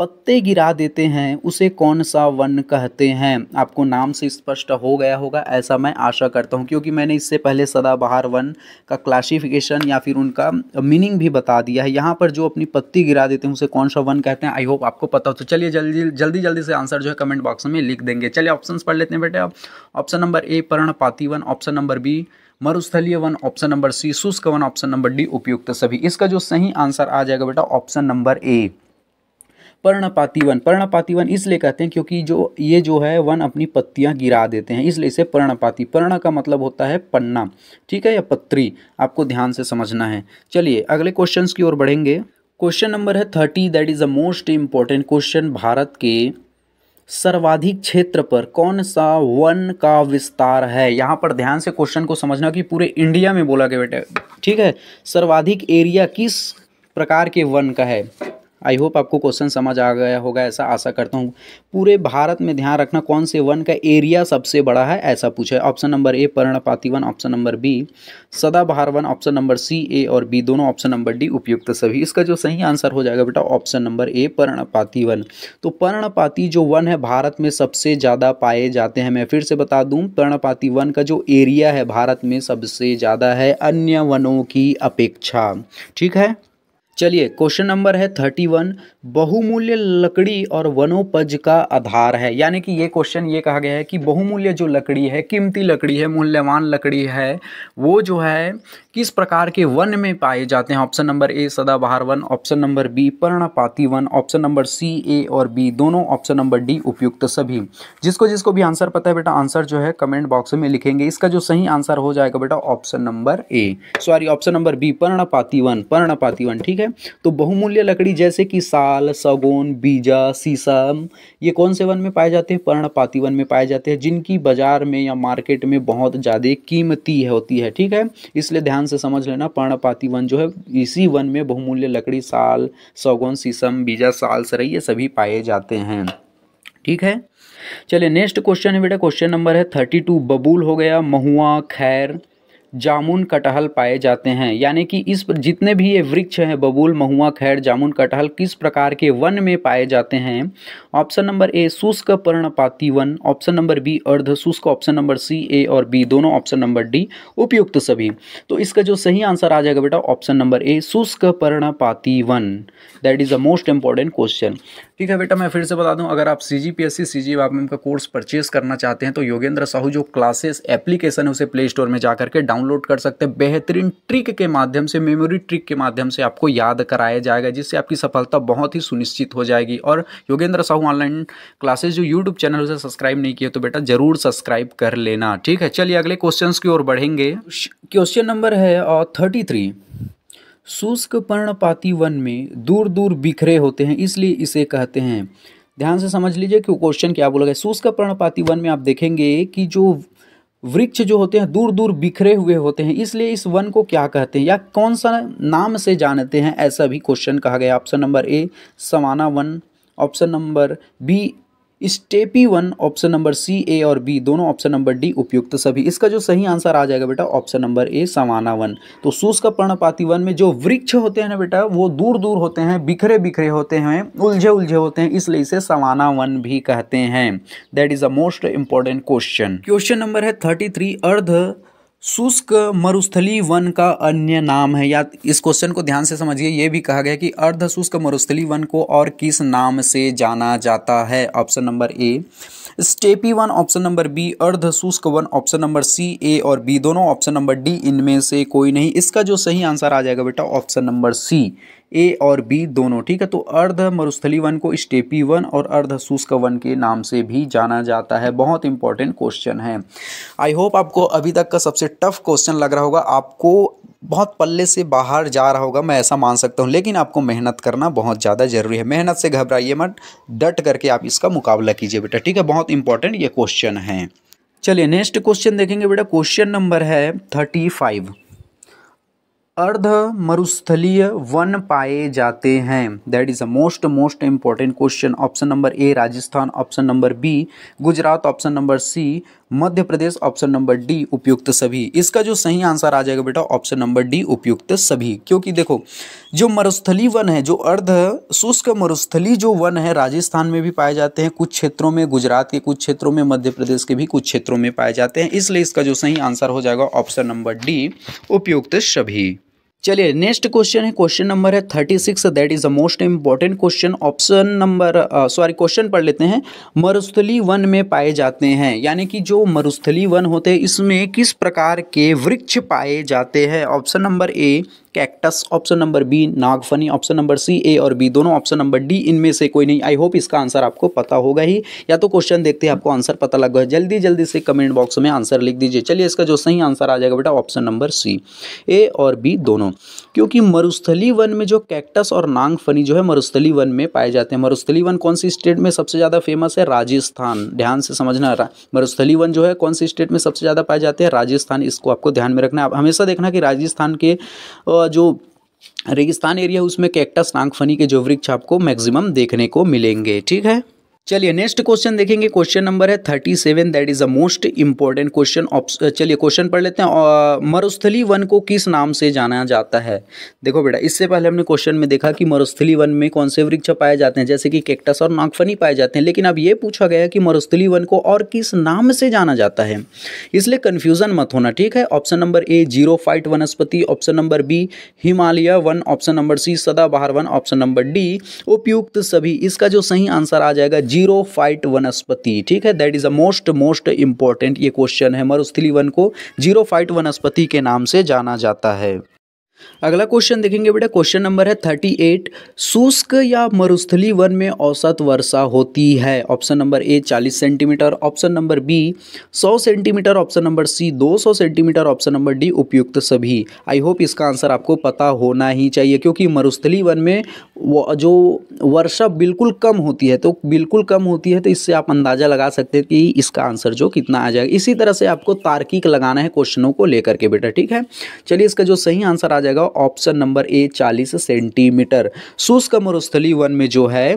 पत्ते गिरा देते हैं उसे कौन सा वन कहते हैं आपको नाम से स्पष्ट हो गया होगा ऐसा मैं आशा करता हूँ क्योंकि मैंने इससे पहले सदाबहार वन का क्लासिफिकेशन या फिर उनका मीनिंग भी बता दिया है यहाँ पर जो अपनी पत्ती गिरा देते हैं उसे कौन सा वन कहते हैं आई होप आपको पता हो तो चलिए जल्दी जल्दी जल्दी से आंसर जो है कमेंट बॉक्स में लिख देंगे चलिए ऑप्शन पढ़ लेते हैं बेटे ऑप्शन नंबर ए पर्णपाती वन ऑप्शन नंबर बी मरुस्थलीय वन ऑप्शन नंबर सी शुष्क वन ऑप्शन नंबर डी उपयुक्त सभी इसका जो सही आंसर आ जाएगा बेटा ऑप्शन नंबर ए पर्णपाती वन पर्णपाती वन इसलिए कहते हैं क्योंकि जो ये जो है वन अपनी पत्तियाँ गिरा देते हैं इसलिए इसे पर्णपाती पर्ण का मतलब होता है पन्ना ठीक है या पत्री आपको ध्यान से समझना है चलिए अगले क्वेश्चन की ओर बढ़ेंगे क्वेश्चन नंबर है thirty that is a most important question Bharat के सर्वाधिक क्षेत्र पर कौन सा वन का विस्तार है यहाँ पर ध्यान से क्वेश्चन को समझना कि पूरे इंडिया में बोला गया बेटा ठीक है सर्वाधिक एरिया किस प्रकार के वन का है आई होप आपको क्वेश्चन समझ आ गया होगा ऐसा आशा करता हूँ पूरे भारत में ध्यान रखना कौन से वन का एरिया सबसे बड़ा है ऐसा पूछा है ऑप्शन नंबर ए पर्णपाती वन ऑप्शन नंबर बी सदाबहार वन ऑप्शन नंबर सी ए और बी दोनों ऑप्शन नंबर डी उपयुक्त सभी इसका जो सही आंसर हो जाएगा बेटा ऑप्शन नंबर ए पर्णपाती वन तो पर्णपाती जो वन है भारत में सबसे ज़्यादा पाए जाते हैं मैं फिर से बता दूँ पर्णपाती वन का जो एरिया है भारत में सबसे ज़्यादा है अन्य वनों की अपेक्षा ठीक है चलिए क्वेश्चन नंबर है थर्टी वन बहुमूल्य लकड़ी और वनोपज का आधार है यानी कि ये क्वेश्चन ये कहा गया है कि बहुमूल्य जो लकड़ी है कीमती लकड़ी है मूल्यवान लकड़ी है वो जो है किस प्रकार के वन में पाए जाते हैं ऑप्शन नंबर ए सदाबहार वन ऑप्शन नंबर बी पर्णपाती वन ऑप्शन नंबर सी ए और बी दोनों ऑप्शन नंबर डी उपयुक्त सभी जिसको जिसको भी आंसर पता है बेटा आंसर जो है कमेंट बॉक्स में लिखेंगे इसका जो सही आंसर हो जाएगा बेटा option number A sorry option number B पर्णपाती वन पर्णपाती वन ठीक है तो बहुमूल्य लकड़ी जैसे कि साल सगोन बीजा सीसम ये कौन से वन में पाए जाते हैं पर्णपाती वन में पाए जाते हैं जिनकी बाजार में या मार्केट में बहुत ज़्यादा कीमती है होती है ठीक है इसलिए ध्यान से समझ लेना पर्णपाती वन जो है इसी वन में बहुमूल्य लकड़ी साल सगोन सीसम बीजा साल सरई ये सभी पाए जाते हैं ठीक है चलिए नेक्स्ट क्वेश्चन है बेटा क्वेश्चन नंबर है थर्टी टू बबूल हो गया महुआ खैर जामुन कटहल पाए जाते हैं यानी कि इस जितने भी ये वृक्ष हैं बबूल महुआ खैर जामुन कटहल किस प्रकार के वन में पाए जाते हैं ऑप्शन नंबर ए शुष्क पर्णपाती वन ऑप्शन नंबर बी अर्ध शुष्क ऑप्शन नंबर सी ए और बी दोनों ऑप्शन नंबर डी उपयुक्त सभी तो इसका जो सही आंसर आ जाएगा बेटा ऑप्शन नंबर ए शुष्क पर्णपाती वन that is a most important question ठीक है बेटा मैं फिर से बता दूं अगर आप C G P S C C G M का कोर्स परचेस करना चाहते हैं तो योगेंद्र साहू जो क्लासेस एप्लीकेशन है उसे प्ले स्टोर में जाकर के डाउनलोड कर सकते हैं बेहतरीन ट्रिक के माध्यम से मेमोरी ट्रिक के माध्यम से आपको याद कराया जाएगा जिससे आपकी सफलता बहुत ही सुनिश्चित हो जाएगी और योगेंद्र साहू ऑनलाइन क्लासेज जो यूट्यूब चैनल उसे सब्सक्राइब नहीं किया तो बेटा जरूर सब्सक्राइब कर लेना ठीक है चलिए अगले क्वेश्चन की ओर बढ़ेंगे क्वेश्चन नंबर है थर्टी थ्री शुष्क पर्णपाती वन में दूर दूर बिखरे होते हैं इसलिए इसे कहते हैं ध्यान से समझ लीजिए कि क्वेश्चन क्या बोला गया शुष्क पर्णपाती वन में आप देखेंगे कि जो वृक्ष जो होते हैं दूर दूर बिखरे हुए होते हैं इसलिए इस वन को क्या कहते हैं या कौन सा नाम से जानते हैं ऐसा भी क्वेश्चन कहा गया ऑप्शन नंबर ए समाना वन ऑप्शन नंबर बी स्टेपी वन ऑप्शन नंबर सी ए और बी दोनों ऑप्शन नंबर डी उपयुक्त सभी इसका जो सही आंसर आ जाएगा बेटा ऑप्शन नंबर ए समाना वन तो शुष्क पर्णपाती वन में जो वृक्ष होते हैं ना बेटा वो दूर दूर होते हैं बिखरे बिखरे होते हैं उलझे उलझे होते हैं इसलिए इसे समाना वन भी कहते हैं that is a most important question question number है थर्टी अर्ध शुष्क मरुस्थली वन का अन्य नाम है या इस क्वेश्चन को ध्यान से समझिए ये भी कहा गया कि अर्ध शुष्क मरुस्थली वन को और किस नाम से जाना जाता है ऑप्शन नंबर ए स्टेपी वन ऑप्शन नंबर बी अर्ध शुष्क वन ऑप्शन नंबर सी ए और बी दोनों ऑप्शन नंबर डी इनमें से कोई नहीं इसका जो सही आंसर आ जाएगा बेटा ऑप्शन नंबर सी ए और बी दोनों ठीक है तो अर्ध मरुस्थली वन को स्टेपी वन और अर्ध शुष्क वन के नाम से भी जाना जाता है बहुत इंपॉर्टेंट क्वेश्चन है आई होप आपको अभी तक का सबसे टफ क्वेश्चन लग रहा होगा आपको बहुत पल्ले से बाहर जा रहा होगा मैं ऐसा मान सकता हूँ लेकिन आपको मेहनत करना बहुत ज़्यादा ज़रूरी है मेहनत से घबराइए मत डट करके आप इसका मुकाबला कीजिए बेटा ठीक है बहुत इंपॉर्टेंट ये क्वेश्चन है चलिए नेक्स्ट क्वेश्चन देखेंगे बेटा क्वेश्चन नंबर है थर्टी फाइव अर्ध मरुस्थलीय वन पाए जाते हैं that is the most most important question option number A Rajasthan option number B Gujarat option number C Madhya Pradesh option number D उपयुक्त सभी इसका जो सही आंसर आ जाएगा बेटा ऑप्शन नंबर डी उपयुक्त सभी क्योंकि देखो जो मरुस्थली वन है जो अर्ध शुष्क मरुस्थली जो वन है राजस्थान में भी पाए जाते हैं कुछ क्षेत्रों में गुजरात के कुछ क्षेत्रों में मध्य प्रदेश के भी कुछ क्षेत्रों में पाए जाते हैं इसलिए इसका जो सही आंसर हो जाएगा ऑप्शन नंबर डी उपयुक्त सभी चलिए नेक्स्ट क्वेश्चन है क्वेश्चन नंबर है thirty six that is a most important question option number sorry question पढ़ लेते हैं मरुस्थली वन में पाए जाते हैं यानी कि जो मरुस्थली वन होते हैं इसमें किस प्रकार के वृक्ष पाए जाते हैं option number A cactus option number B नागफनी ऑप्शन नंबर सी ए और बी दोनों ऑप्शन नंबर डी इनमें से कोई नहीं आई होप इसका आंसर आपको पता होगा ही या तो क्वेश्चन देखते हैं आपको आंसर पता लग गया जल्दी जल्दी से कमेंट बॉक्स में आंसर लिख दीजिए चलिए इसका जो सही आंसर आ जाएगा बेटा ऑप्शन नंबर सी ए और बी दोनों क्योंकि मरुस्थली वन में जो कैक्टस और नागफनी जो है मरुस्थली वन में पाए जाते हैं मरुस्थली वन कौन सी स्टेट में सबसे ज़्यादा फेमस है राजस्थान ध्यान से समझना मरुस्थली वन जो है कौन सी स्टेट में सबसे ज़्यादा पाए जाते हैं राजस्थान इसको आपको ध्यान में रखना आप हमेशा देखना कि राजस्थान के अलावा जो रेगिस्तान एरिया उसमें कैक्टस नागफनी के जो वृक्ष आपको मैक्सिमम देखने को मिलेंगे ठीक है चलिए नेक्स्ट क्वेश्चन देखेंगे क्वेश्चन नंबर है thirty seven that is a most important question चलिए क्वेश्चन पढ़ लेते हैं मरुस्थली वन को किस नाम से जाना जाता है देखो बेटा इससे पहले हमने क्वेश्चन में देखा कि मरुस्थली वन में कौन से वृक्ष पाए जाते हैं जैसे कि केक्टस और नागफनी पाए जाते हैं लेकिन अब ये पूछा गया कि मरुस्थली वन को और किस नाम से जाना जाता है इसलिए कन्फ्यूज़न मत होना ठीक है option number A xerophyte वनस्पति ऑप्शन नंबर बी हिमालय वन ऑप्शन नंबर सी सदाबहार वन ऑप्शन नंबर डी उपयुक्त सभी इसका जो सही आंसर आ जाएगा जीरो फाइट वनस्पति ठीक है that is a most most important ये क्वेश्चन है मरुस्थली वन को जीरो फाइट वनस्पति के नाम से जाना जाता है अगला क्वेश्चन देखेंगे बेटा क्वेश्चन नंबर है थर्टी एट शुष्क या मरुस्थली वन में औसत वर्षा होती है ऑप्शन नंबर ए चालीस सेंटीमीटर ऑप्शन नंबर बी सौ सेंटीमीटर ऑप्शन नंबर सी दो सौ सेंटीमीटर ऑप्शन नंबर डी उपयुक्त सभी आई होप इसका आंसर आपको पता होना ही चाहिए क्योंकि मरुस्थली वन में जो वर्षा बिल्कुल कम होती है तो बिल्कुल कम होती है तो इससे आप अंदाज़ा लगा सकते हैं कि इसका आंसर जो कितना आ जाएगा इसी तरह से आपको तार्किक लगाना है क्वेश्चनों को लेकर के बेटा ठीक है चलिए इसका जो सही आंसर आ जाएगा जाएगा ऑप्शन नंबर ए चालीस सेंटीमीटर शुष्क मरुस्थली वन में जो है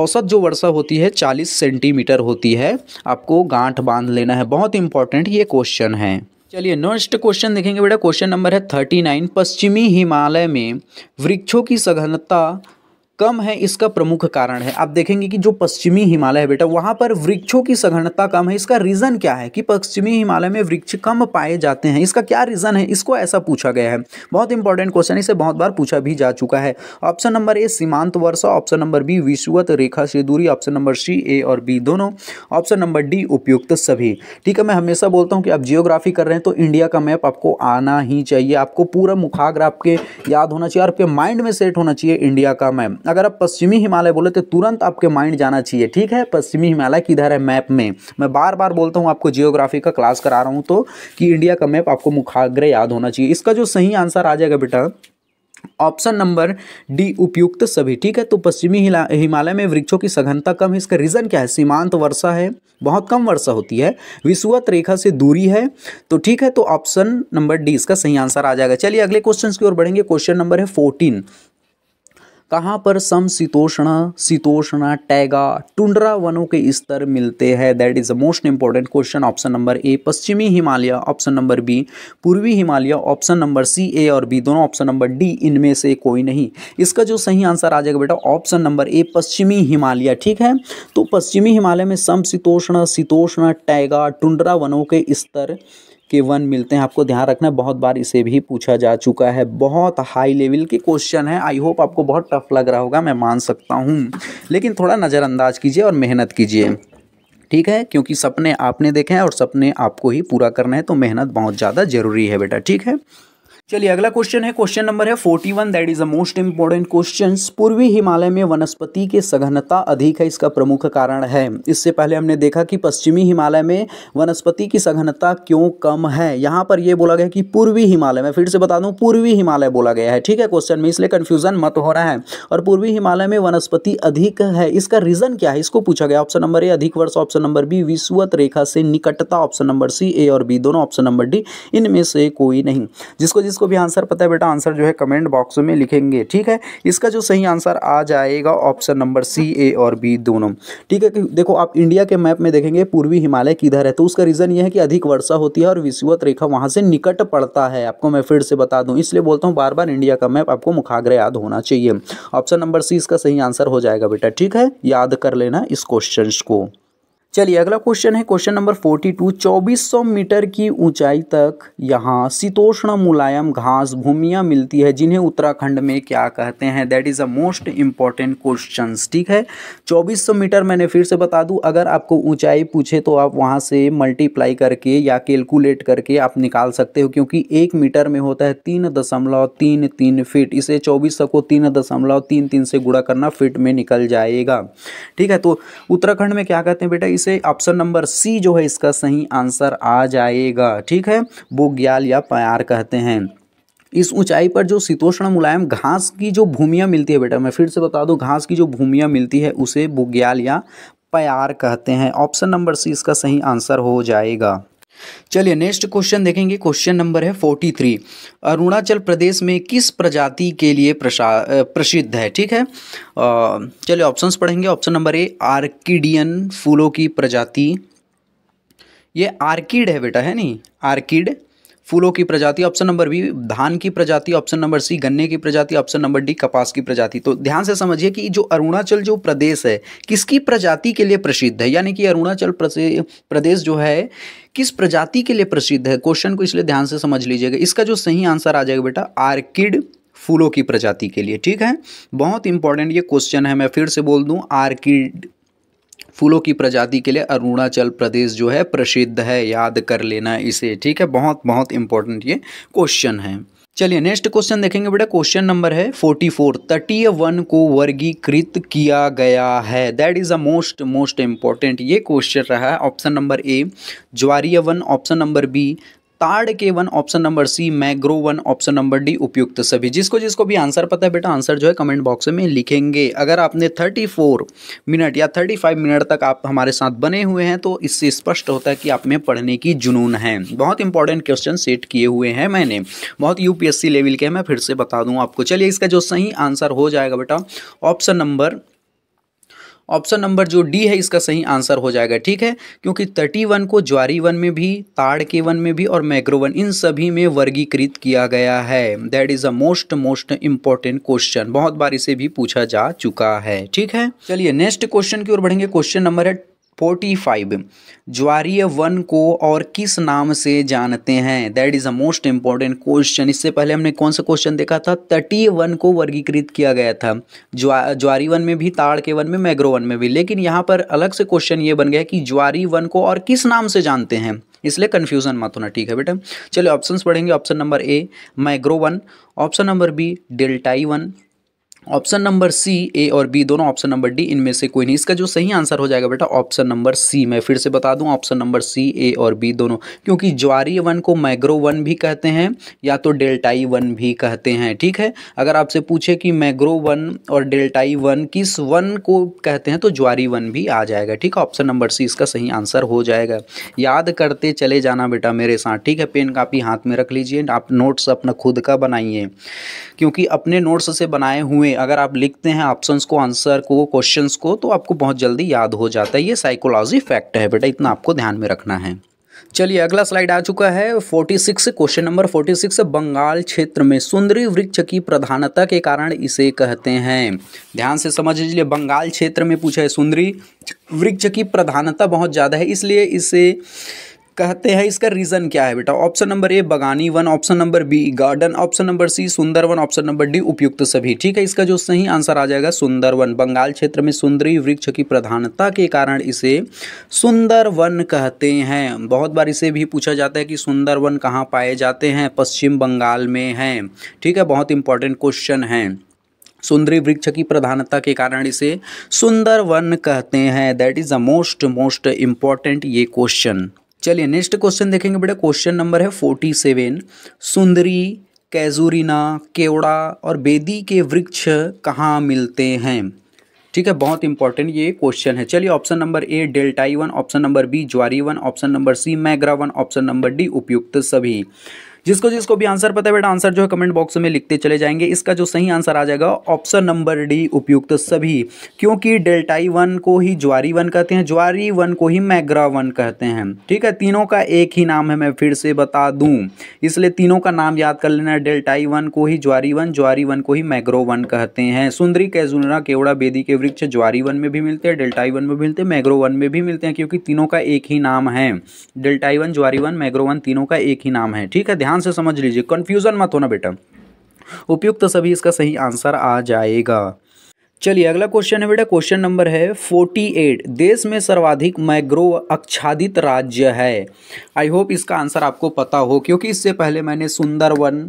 औसत जो वर्षा होती है 40 सेंटीमीटर होती है आपको गांठ बांध लेना है बहुत इंपॉर्टेंट ये क्वेश्चन है चलिए नेक्स्ट क्वेश्चन देखेंगे बेटा क्वेश्चन नंबर है थर्टी नाइन पश्चिमी हिमालय में वृक्षों की सघनता कम है इसका प्रमुख कारण है आप देखेंगे कि जो पश्चिमी हिमालय है बेटा वहाँ पर वृक्षों की सघनता कम है इसका रीज़न क्या है कि पश्चिमी हिमालय में वृक्ष कम पाए जाते हैं इसका क्या रीज़न है इसको ऐसा पूछा गया है बहुत इंपॉर्टेंट क्वेश्चन इसे बहुत बार पूछा भी जा चुका है ऑप्शन नंबर ए सीमांत वर्षा ऑप्शन नंबर बी विश्वत रेखा से दूरी ऑप्शन नंबर सी ए और बी दोनों ऑप्शन नंबर डी उपयुक्त सभी ठीक है मैं हमेशा बोलता हूँ कि आप जियोग्राफी कर रहे हैं तो इंडिया का मैप आपको आना ही चाहिए आपको पूरा मुखाग्र आपके याद होना चाहिए और आपके माइंड में सेट होना चाहिए इंडिया का मैप अगर आप पश्चिमी हिमालय बोले तो तुरंत आपके माइंड जाना चाहिए ठीक है पश्चिमी हिमालय किधर है मैप में मैं बार बार बोलता हूँ आपको जियोग्राफी का क्लास करा रहा हूँ तो कि इंडिया का मैप आपको मुखाग्र याद होना चाहिए इसका जो सही आंसर आ जाएगा बेटा ऑप्शन नंबर डी उपयुक्त सभी ठीक है तो पश्चिमी हिमालय में वृक्षों की सघनता कम है इसका रीज़न क्या है सीमांत वर्षा है बहुत कम वर्षा होती है विश्वत रेखा से दूरी है तो ठीक है तो ऑप्शन नंबर डी इसका सही आंसर आ जाएगा चलिए अगले क्वेश्चन की ओर बढ़ेंगे क्वेश्चन नंबर है फोर्टीन कहाँ पर सम शीतोष्ण टैगा टुंडरा वनों के स्तर मिलते हैं that is the most important question option number A पश्चिमी हिमालय ऑप्शन नंबर बी पूर्वी Himalaya option number C A और बी दोनों ऑप्शन नंबर डी इनमें से कोई नहीं इसका जो सही आंसर आ जाएगा बेटा ऑप्शन नंबर ए पश्चिमी हिमालय ठीक है तो पश्चिमी हिमालय में समशीतोष्ण शीतोष्ण टैगा टुंडरा वनों के स्तर के वन मिलते हैं आपको ध्यान रखना बहुत बार इसे भी पूछा जा चुका है बहुत हाई लेवल के क्वेश्चन है आई होप आपको बहुत टफ लग रहा होगा मैं मान सकता हूँ लेकिन थोड़ा नज़रअंदाज कीजिए और मेहनत कीजिए ठीक है क्योंकि सपने आपने देखे हैं और सपने आपको ही पूरा करना है तो मेहनत बहुत ज़्यादा ज़रूरी है बेटा ठीक है चलिए अगला क्वेश्चन है क्वेश्चन नंबर है forty one that is a most important question पूर्वी हिमालय में वनस्पति की सघनता अधिक है इसका प्रमुख कारण है इससे पहले हमने देखा कि पश्चिमी हिमालय में वनस्पति की सघनता क्यों कम है यहाँ पर यह बोला गया कि पूर्वी हिमालय में फिर से बता दूँ पूर्वी हिमालय बोला गया है ठीक है क्वेश्चन में इसलिए कन्फ्यूजन मत हो रहा है और पूर्वी हिमालय में वनस्पति अधिक है इसका रीजन क्या है इसको पूछा गया ऑप्शन नंबर ए अधिक वर्ष ऑप्शन नंबर बी विश्वत रेखा से निकटता ऑप्शन नंबर सी ए और बी दोनों ऑप्शन नंबर डी इनमें से कोई नहीं जिसको जिस जिसको भी आंसर पता है बेटा आंसर जो है कमेंट बॉक्स में लिखेंगे ठीक है इसका जो सही आंसर आ जाएगा ऑप्शन नंबर सी ए और बी दोनों ठीक है देखो आप इंडिया के मैप में देखेंगे पूर्वी हिमालय किधर है तो उसका रीज़न यह है कि अधिक वर्षा होती है और विश्वत रेखा वहां से निकट पड़ता है आपको मैं फिर से बता दूं इसलिए बोलता हूं बार बार इंडिया का मैप आपको मुखाग्र याद होना चाहिए ऑप्शन नंबर सी इसका सही आंसर हो जाएगा बेटा ठीक है याद कर लेना इस क्वेश्चन को चलिए अगला क्वेश्चन है क्वेश्चन नंबर फोर्टी टू चौबीस सौ मीटर की ऊंचाई तक यहाँ शीतोष्ण मुलायम घास भूमिया मिलती है जिन्हें उत्तराखंड में क्या कहते हैं that is a most important question ठीक है चौबीस सौ मीटर मैंने फिर से बता दूं अगर आपको ऊंचाई पूछे तो आप वहाँ से मल्टीप्लाई करके या कैलकुलेट करके आप निकाल सकते हो क्योंकि एक मीटर में होता है तीन दशमलव तीन तीन फीट इसे चौबीस सौ को तीन दशमलव तीन तीन से गुड़ा करना फिट में निकल जाएगा ठीक है तो उत्तराखंड में क्या कहते हैं बेटा से ऑप्शन नंबर सी जो है इसका सही आंसर आ जाएगा ठीक है ग्याल या प्यार कहते हैं इस ऊंचाई पर जो शीतोष्ण मुलायम घास की जो भूमिया मिलती है बेटा मैं फिर से बता दूं घास की जो भूमिया मिलती है उसे बुग्याल या प्यार कहते हैं ऑप्शन नंबर सी इसका सही आंसर हो जाएगा चलिए नेक्स्ट क्वेश्चन देखेंगे क्वेश्चन नंबर है फोर्टी थ्री अरुणाचल प्रदेश में किस प्रजाति के लिए प्रसिद्ध है ठीक है चलिए ऑप्शंस पढ़ेंगे ऑप्शन नंबर ए आर्किडियन फूलों की प्रजाति ये आर्किड है बेटा है नहीं आर्किड फूलों की प्रजाति ऑप्शन नंबर बी धान की प्रजाति ऑप्शन नंबर सी गन्ने की प्रजाति ऑप्शन नंबर डी कपास की प्रजाति तो ध्यान से समझिए कि जो अरुणाचल जो प्रदेश है किसकी प्रजाति के लिए प्रसिद्ध है यानी कि अरुणाचल प्रदेश जो है किस प्रजाति के लिए प्रसिद्ध है क्वेश्चन को इसलिए ध्यान से समझ लीजिएगा इसका जो सही आंसर आ जाएगा बेटा आर्किड फूलों की प्रजाति के लिए ठीक है बहुत इंपॉर्टेंट ये क्वेश्चन है मैं फिर से बोल दूं आर्किड फूलों की प्रजाति के लिए अरुणाचल प्रदेश जो है प्रसिद्ध है याद कर लेना इसे ठीक है बहुत बहुत इंपॉर्टेंट ये क्वेश्चन है चलिए नेक्स्ट क्वेश्चन देखेंगे बेटा क्वेश्चन नंबर है 44 तटीय वन को वर्गीकृत किया गया है that is a most most important ये क्वेश्चन रहा है ऑप्शन नंबर ए ज्वारीय वन ऑप्शन नंबर बी ताड़ के वन ऑप्शन नंबर सी मैग्रो वन ऑप्शन नंबर डी उपयुक्त सभी जिसको जिसको भी आंसर पता है बेटा आंसर जो है कमेंट बॉक्स में लिखेंगे अगर आपने 34 मिनट या 35 मिनट तक आप हमारे साथ बने हुए हैं तो इससे स्पष्ट होता है कि आप में पढ़ने की जुनून है बहुत इंपॉर्टेंट क्वेश्चन सेट किए हुए हैं मैंने बहुत यूपीएससी लेवल के मैं फिर से बता दूँ आपको चलिए इसका जो सही आंसर हो जाएगा बेटा ऑप्शन नंबर ऑप्शन नंबर जो डी है इसका सही आंसर हो जाएगा ठीक है क्योंकि तटी वन को ज्वारी वन में भी ताड़ के वन में भी और मैग्रो वन इन सभी में वर्गीकृत किया गया है that is a most most important question बहुत बार इसे भी पूछा जा चुका है ठीक है चलिए नेक्स्ट क्वेश्चन की ओर बढ़ेंगे क्वेश्चन नंबर है फोर्टी फाइव ज्वारीय वन को और किस नाम से जानते हैं that is a most important question इससे पहले हमने कौन सा क्वेश्चन देखा था तटीय वन को वर्गीकृत किया गया था ज्वा ज्वारी वन में भी ताड़ के वन में मैग्रो वन में भी लेकिन यहाँ पर अलग से क्वेश्चन ये बन गया कि ज्वारी वन को और किस नाम से जानते हैं इसलिए कन्फ्यूजन मत होना ठीक है बेटा चलिए ऑप्शन पढ़ेंगे ऑप्शन नंबर ए मैग्रो वन ऑप्शन नंबर बी डेल्टाई वन ऑप्शन नंबर सी ए और बी दोनों ऑप्शन नंबर डी इनमें से कोई नहीं इसका जो सही आंसर हो जाएगा बेटा ऑप्शन नंबर सी मैं फिर से बता दूं ऑप्शन नंबर सी ए और बी दोनों क्योंकि ज्वारीय वन को मैग्रो वन भी कहते हैं या तो डेल्टाई वन भी कहते हैं ठीक है अगर आपसे पूछे कि मैग्रो वन और डेल्टाई वन किस वन को कहते हैं तो ज्वारी वन भी आ जाएगा ठीक है ऑप्शन नंबर सी इसका सही आंसर हो जाएगा याद करते चले जाना बेटा मेरे साथ ठीक है पेन कापी हाथ में रख लीजिए आप नोट्स अपना खुद का बनाइए क्योंकि अपने नोट्स से बनाए हुए अगर आप लिखते हैं ऑप्शंस को आंसर को क्वेश्चंस को तो आपको बहुत जल्दी याद हो जाता है ये साइकोलॉजी फैक्ट है बेटा इतना आपको ध्यान में रखना है चलिए अगला स्लाइड आ चुका है 46 क्वेश्चन नंबर 46 बंगाल क्षेत्र में सुंदरी वृक्ष की प्रधानता के कारण इसे कहते हैं ध्यान से समझ लीजिए बंगाल क्षेत्र में पूछा है सुंदरी वृक्ष की प्रधानता बहुत ज़्यादा है इसलिए इसे कहते हैं इसका रीज़न क्या है बेटा ऑप्शन नंबर ए बगानी वन option number B garden option number C Sundarban option number D उपयुक्त सभी ठीक है इसका जो सही आंसर आ जाएगा सुंदर वन बंगाल क्षेत्र में सुंदरी वृक्ष की प्रधानता के कारण इसे सुंदर वन कहते हैं बहुत बार इसे भी पूछा जाता है कि सुंदर वन कहाँ पाए जाते हैं पश्चिम बंगाल में हैं ठीक है बहुत इंपॉर्टेंट क्वेश्चन है सुंदरी वृक्ष की प्रधानता के कारण इसे सुंदर वन कहते हैं that is the most most important ये क्वेश्चन चलिए नेक्स्ट क्वेश्चन देखेंगे बेटा क्वेश्चन नंबर है फोर्टी सेवन सुंदरी कैजूरीना केवड़ा और बेदी के वृक्ष कहाँ मिलते हैं ठीक है बहुत इंपॉर्टेंट ये क्वेश्चन है चलिए ऑप्शन नंबर ए डेल्टाई वन ऑप्शन नंबर बी ज्वारी वन ऑप्शन नंबर सी मैग्रा वन ऑप्शन नंबर डी उपयुक्त सभी जिसको जिसको भी आंसर पता है बेटा आंसर जो है कमेंट बॉक्स में लिखते चले जाएंगे इसका जो सही आंसर आ जाएगा ऑप्शन नंबर डी उपयुक्त सभी क्योंकि डेल्टाई वन e को ही ज्वारी वन कहते हैं ज्वारी वन को ही मैग्रा वन कहते हैं ठीक है तीनों का एक ही नाम है मैं फिर से बता दूं इसलिए तीनों का नाम याद कर लेना डेल्टाई वन e को ही ज्वारी वन ज्वारी वन को ही मैग्रो वन कहते हैं सुंदरी कैजुनरा केवड़ा बेदी के वृक्ष ज्वारी वन में भी मिलते हैं डेल्टाई वन e में भी मिलते हैं मैग्रो वन में भी मिलते हैं क्योंकि तीनों का एक ही नाम है डेल्टाई वन ज्वारी वन मैग्रो वन तीनों का एक ही नाम है ठीक है ध्यान ध्यान से समझ लीजिए कन्फ्यूज़न मत होना बेटा उपयुक्त सभी इसका सही आंसर आ जाएगा चलिए अगला क्वेश्चन है बेटा क्वेश्चन नंबर है फोर्टी एट देश में सर्वाधिक माइग्रो आच्छादित राज्य है आई होप इसका आंसर आपको पता हो क्योंकि इससे पहले मैंने सुंदरवन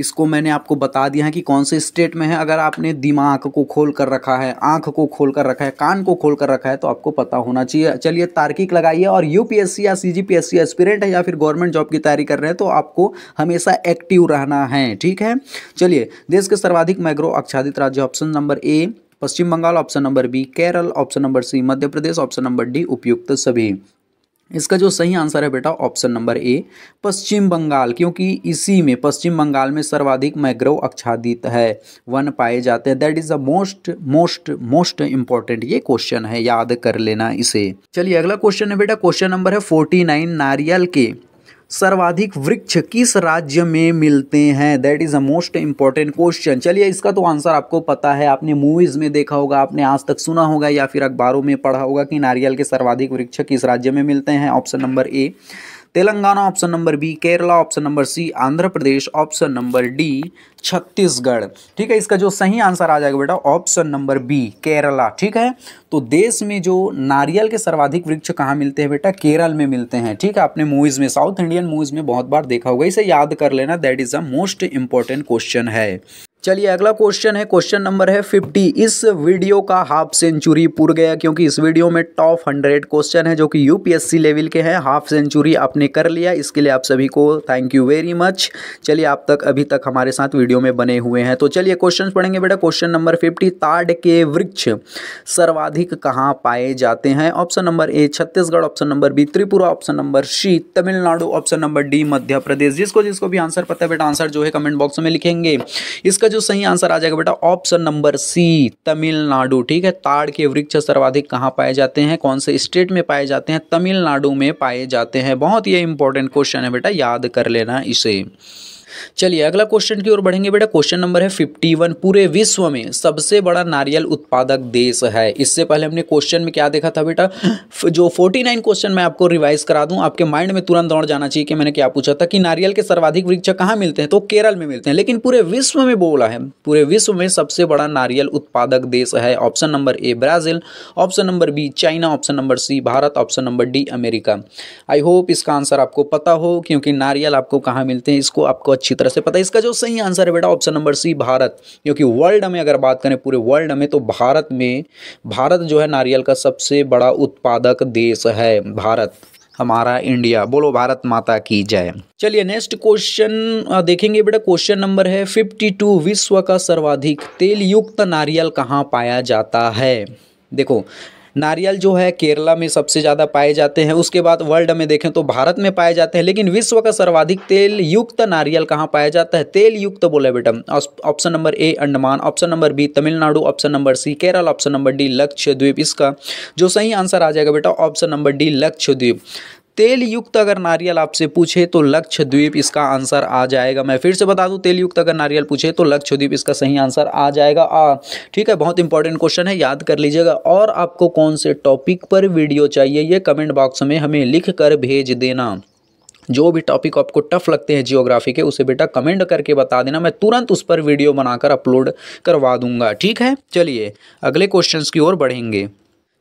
इसको मैंने आपको बता दिया है कि कौन से स्टेट में है अगर आपने दिमाग को खोल कर रखा है आँख को खोल कर रखा है कान को खोल कर रखा है तो आपको पता होना चाहिए चलिए तार्किक लगाइए और यूपीएससी या सीजीपीएससी एस्पिरेंट है या फिर गवर्नमेंट जॉब की तैयारी कर रहे हैं तो आपको हमेशा एक्टिव रहना है ठीक है चलिए देश के सर्वाधिक मैग्रो आच्छादित राज्य option number A Paschim Bengal option number B Kerala option number C Madhya Pradesh option number D उपयुक्त सभी इसका जो सही आंसर है बेटा option number A Paschim Bengal क्योंकि इसी में पश्चिम बंगाल में सर्वाधिक मैग्रोव आच्छादित है वन पाए जाते हैं that is the most most most important ये क्वेश्चन है याद कर लेना इसे चलिए अगला क्वेश्चन है बेटा क्वेश्चन नंबर है फोर्टी नाइन नारियल के सर्वाधिक वृक्ष किस राज्य में मिलते हैं that is a most important question चलिए इसका तो आंसर आपको पता है आपने मूवीज़ में देखा होगा आपने आज तक सुना होगा या फिर अखबारों में पढ़ा होगा कि नारियल के सर्वाधिक वृक्ष किस राज्य में मिलते हैं option number A Telangana option number B Kerala option number C Andhra Pradesh option number D Chhattisgarh ठीक है इसका जो सही आंसर आ जाएगा बेटा ऑप्शन नंबर बी केरला ठीक है तो देश में जो नारियल के सर्वाधिक वृक्ष कहाँ मिलते हैं बेटा केरल में मिलते हैं ठीक है आपने मूवीज़ में साउथ इंडियन मूवीज़ में बहुत बार देखा होगा इसे याद कर लेना that is a most important question है चलिए अगला क्वेश्चन है क्वेश्चन नंबर है फिफ्टी इस वीडियो का हाफ सेंचुरी पुर गया क्योंकि इस वीडियो में टॉप हंड्रेड क्वेश्चन है जो कि यूपीएससी लेवल के हैं हाफ सेंचुरी आपने कर लिया इसके लिए आप सभी को थैंक यू वेरी मच चलिए आप तक अभी तक हमारे साथ वीडियो में बने हुए हैं तो चलिए क्वेश्चन पढ़ेंगे बेटा क्वेश्चन नंबर फिफ्टी ताड़ के वृक्ष सर्वाधिक कहाँ पाए जाते हैं option number A Chhattisgarh option number B Tripura option number C Tamil Nadu option number D Madhya Pradesh जिसको जिसको भी आंसर पता है बेटा आंसर जो है कमेंट बॉक्स में लिखेंगे इसका जो सही आंसर आ जाएगा बेटा ऑप्शन नंबर सी तमिलनाडु ठीक है ताड़ के वृक्ष सर्वाधिक कहाँ पाए जाते हैं कौन से स्टेट में पाए जाते हैं तमिलनाडु में पाए जाते हैं बहुत ये इंपॉर्टेंट क्वेश्चन है बेटा याद कर लेना इसे चलिए अगला क्वेश्चन की ओर बढ़ेंगे बेटा क्वेश्चन नंबर है फिफ्टी वन पूरे विश्व में सबसे बड़ा नारियल उत्पादक देश है इससे पहले हमने क्वेश्चन में क्या देखा था बेटा जो फोर्टी नाइन क्वेश्चन मैं आपको रिवाइज करा दूं आपके माइंड में तुरंत दौड़ जाना चाहिए कि मैंने क्या पूछा था कि नारियल के सर्वाधिक वृक्ष कहाँ मिलते हैं तो केरल में मिलते हैं लेकिन पूरे विश्व में बोला है पूरे विश्व में सबसे बड़ा नारियल उत्पादक देश है option number A Brazil option number B China option number C Bharat option number D America I hope इसका आंसर आपको पता हो क्योंकि नारियल आपको कहाँ मिलते हैं इसको आपको अच्छी तरह से पता है इसका जो सही आंसर है बेटा ऑप्शन नंबर सी भारत क्योंकि वर्ल्ड में अगर बात करें पूरे वर्ल्ड में तो भारत में भारत जो है नारियल का सबसे बड़ा उत्पादक देश है भारत हमारा इंडिया बोलो भारत माता की जय चलिए नेक्स्ट क्वेश्चन देखेंगे बेटा क्वेश्चन नंबर है 52 विश्व का सर्वाधिक तेलयुक्त नारियल कहाँ पाया जाता है देखो नारियल जो है केरला में सबसे ज़्यादा पाए जाते हैं उसके बाद वर्ल्ड में देखें तो भारत में पाए जाते हैं लेकिन विश्व का सर्वाधिक तेल युक्त नारियल कहाँ पाया जाता है तेल युक्त बोले बेटा option number A Andaman option number B Tamil Nadu option number C Kerala option number D Lakshadweep इसका जो सही आंसर आ जाएगा बेटा ऑप्शन नंबर डी लक्ष्यद्वीप तेल युक्त अगर नारियल आपसे पूछे तो लक्षद्वीप इसका आंसर आ जाएगा मैं फिर से बता दूं तेल युक्त अगर नारियल पूछे तो लक्षद्वीप इसका सही आंसर आ जाएगा आ ठीक है बहुत इंपॉर्टेंट क्वेश्चन है याद कर लीजिएगा और आपको कौन से टॉपिक पर वीडियो चाहिए ये कमेंट बॉक्स में हमें लिख कर भेज देना जो भी टॉपिक आपको टफ लगते हैं जियोग्राफी के उसे बेटा कमेंट करके बता देना मैं तुरंत उस पर वीडियो बनाकर अपलोड करवा दूंगा ठीक है चलिए अगले क्वेश्चंस की ओर बढ़ेंगे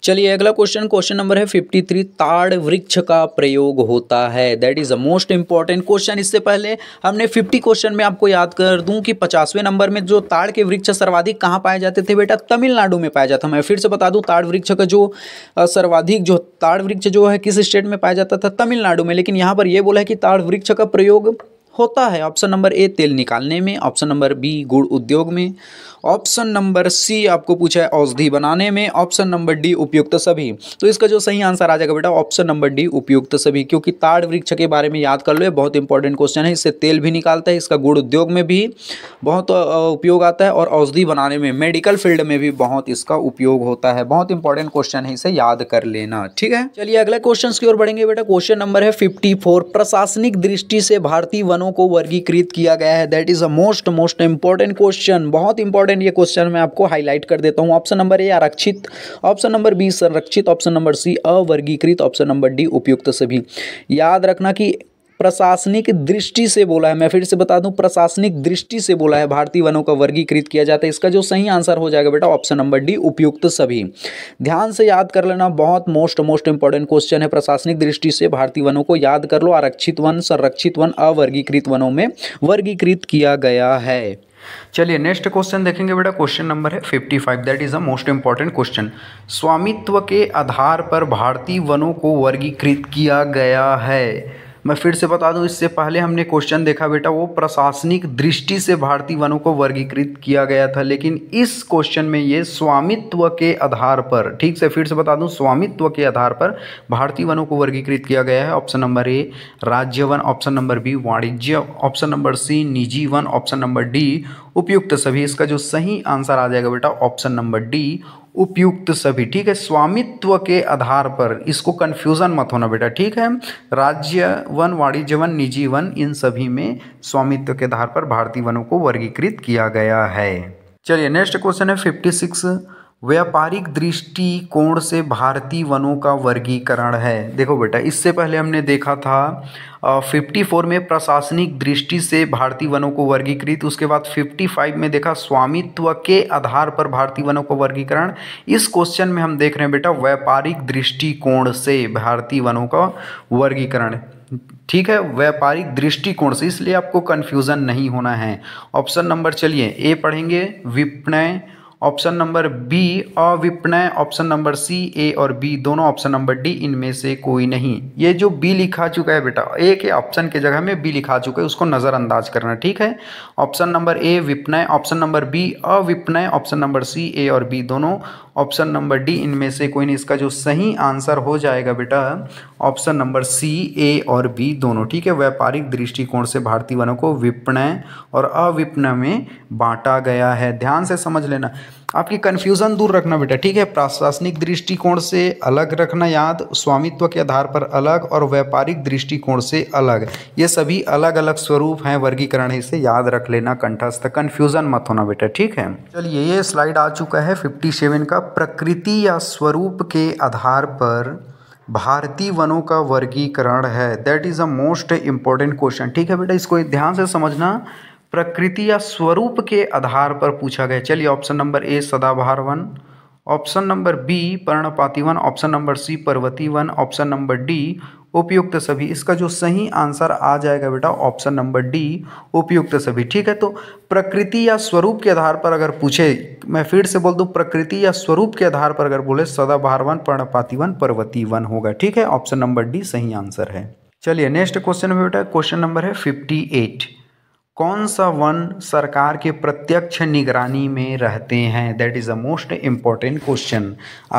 चलिए अगला क्वेश्चन क्वेश्चन नंबर है 53 ताड़ वृक्ष का प्रयोग होता है that is a most important question इससे पहले हमने 50 क्वेश्चन में आपको याद कर दूं कि पचासवें नंबर में जो ताड़ के वृक्ष सर्वाधिक कहाँ पाए जाते थे बेटा तमिलनाडु में पाया जाता मैं फिर से बता दूँ ताड़ वृक्ष का जो सर्वाधिक जो ताड़ वृक्ष जो है किस स्टेट में पाया जाता था तमिलनाडु में लेकिन यहाँ पर यह बोला है कि ताड़ वृक्ष का प्रयोग होता है ऑप्शन नंबर ए तेल निकालने में ऑप्शन नंबर बी गुड़ उद्योग में ऑप्शन नंबर सी आपको पूछा है औषधि बनाने में ऑप्शन नंबर डी उपयुक्त सभी तो इसका जो सही आंसर आ जाएगा बेटा ऑप्शन नंबर डी उपयुक्त सभी क्योंकि ताड़ वृक्ष के बारे में याद कर लो बहुत इंपॉर्टेंट क्वेश्चन है इससे तेल भी निकालता है इसका गुड़ उद्योग में भी बहुत उपयोग आता है और औषधि बनाने में मेडिकल फील्ड में भी बहुत इसका उपयोग होता है बहुत इंपॉर्टेंट क्वेश्चन है इसे याद कर लेना ठीक है चलिए अगला क्वेश्चन की ओर बढ़ेंगे बेटा क्वेश्चन नंबर है फिफ्टी प्रशासनिक दृष्टि से भारतीय वन स्थानों को वर्गीकृत किया गया है that is a most most important question बहुत इंपॉर्टेंट ये क्वेश्चन मैं आपको हाईलाइट कर देता हूँ ऑप्शन नंबर ए आरक्षित ऑप्शन नंबर बी संरक्षित ऑप्शन नंबर सी अवर्गीकृत ऑप्शन नंबर डी उपयुक्त सभी याद रखना कि प्रशासनिक दृष्टि से बोला है मैं फिर से बता दूं प्रशासनिक दृष्टि से बोला है भारतीय वनों का वर्गीकृत किया जाता है इसका जो सही आंसर हो जाएगा बेटा ऑप्शन नंबर डी उपयुक्त सभी ध्यान से याद कर लेना बहुत मोस्ट मोस्ट इंपॉर्टेंट क्वेश्चन है प्रशासनिक दृष्टि से भारतीय वनों को याद कर लो आरक्षित वन संरक्षित वन अवर्गीकृत वनों में वर्गीकृत किया गया है चलिए नेक्स्ट क्वेश्चन देखेंगे बेटा क्वेश्चन नंबर है fifty five that is a most important question स्वामित्व के आधार पर भारतीय वनों को वर्गीकृत किया गया है मैं फिर से बता दूं इससे पहले हमने क्वेश्चन देखा बेटा वो प्रशासनिक दृष्टि से भारतीय वनों को वर्गीकृत किया गया था लेकिन इस क्वेश्चन में ये स्वामित्व के आधार पर ठीक से फिर से बता दूं स्वामित्व के आधार पर भारतीय वनों को वर्गीकृत किया गया है ऑप्शन नंबर ए राज्य वन ऑप्शन नंबर बी वाणिज्य ऑप्शन नंबर सी निजी वन ऑप्शन नंबर डी उपयुक्त सभी इसका जो सही आंसर आ जाएगा बेटा ऑप्शन नंबर डी उपयुक्त सभी ठीक है स्वामित्व के आधार पर इसको कन्फ्यूज़न मत होना बेटा ठीक है राज्य वन वाणिज्य वन निजी वन इन सभी में स्वामित्व के आधार पर भारतीय वनों को वर्गीकृत किया गया है चलिए नेक्स्ट क्वेश्चन है फिफ्टी सिक्स व्यापारिक दृष्टिकोण से भारतीय वनों का वर्गीकरण है देखो बेटा इससे पहले हमने देखा था फिफ्टी फोर में प्रशासनिक दृष्टि से भारतीय वनों को वर्गीकृत उसके बाद फिफ्टी फाइव में देखा स्वामित्व के आधार पर भारतीय वनों को वर्गीकरण इस क्वेश्चन में हम देख रहे हैं बेटा व्यापारिक दृष्टिकोण से भारतीय वनों का वर्गीकरण ठीक है व्यापारिक दृष्टिकोण से इसलिए आपको कन्फ्यूज़न नहीं होना है ऑप्शन नंबर चलिए ए पढ़ेंगे विपणय ऑप्शन नंबर बी अविपणय ऑप्शन नंबर सी ए और बी दोनों ऑप्शन नंबर डी इनमें से कोई नहीं ये जो बी लिखा चुका है बेटा ए के ऑप्शन के जगह में बी लिखा चुका है उसको नज़रअंदाज करना ठीक है ऑप्शन नंबर ए विपणय ऑप्शन नंबर बी अविपणय ऑप्शन नंबर सी ए और बी दोनों ऑप्शन नंबर डी इनमें से कोई नहीं इसका जो सही आंसर हो जाएगा बेटा ऑप्शन नंबर सी ए और बी दोनों ठीक है व्यापारिक दृष्टिकोण से भारतीय वनों को विपणय और अविपणय में बांटा गया है ध्यान से समझ लेना आपकी कन्फ्यूज़न दूर रखना बेटा ठीक है प्रशासनिक दृष्टिकोण से अलग रखना याद स्वामित्व के आधार पर अलग और व्यापारिक दृष्टिकोण से अलग ये सभी अलग अलग स्वरूप हैं वर्गीकरण इसे याद रख लेना कंठस्थ कन्फ्यूज़न मत होना बेटा ठीक है चलिए ये स्लाइड आ चुका है फिफ्टी सेवन का प्रकृति या स्वरूप के आधार पर भारतीय वनों का वर्गीकरण है that is a most important question ठीक है बेटा इसको ध्यान से समझना प्रकृति या स्वरूप के आधार पर पूछा गया चलिए ऑप्शन नंबर ए सदाबहार वन ऑप्शन नंबर बी पर्णपाती वन ऑप्शन नंबर सी पर्वती वन ऑप्शन नंबर डी उपयुक्त सभी इसका जो सही आंसर आ जाएगा बेटा ऑप्शन नंबर डी उपयुक्त सभी ठीक है तो प्रकृति या स्वरूप के आधार पर अगर पूछे मैं फिर से बोल दूं प्रकृति या स्वरूप के आधार पर अगर बोले सदाबहार वन पर्णपाति वन पर्वती वन होगा ठीक है ऑप्शन नंबर डी सही आंसर है चलिए नेक्स्ट क्वेश्चन में बेटा क्वेश्चन नंबर है फिफ्टी एट कौन सा वन सरकार के प्रत्यक्ष निगरानी में रहते हैं that is a most important question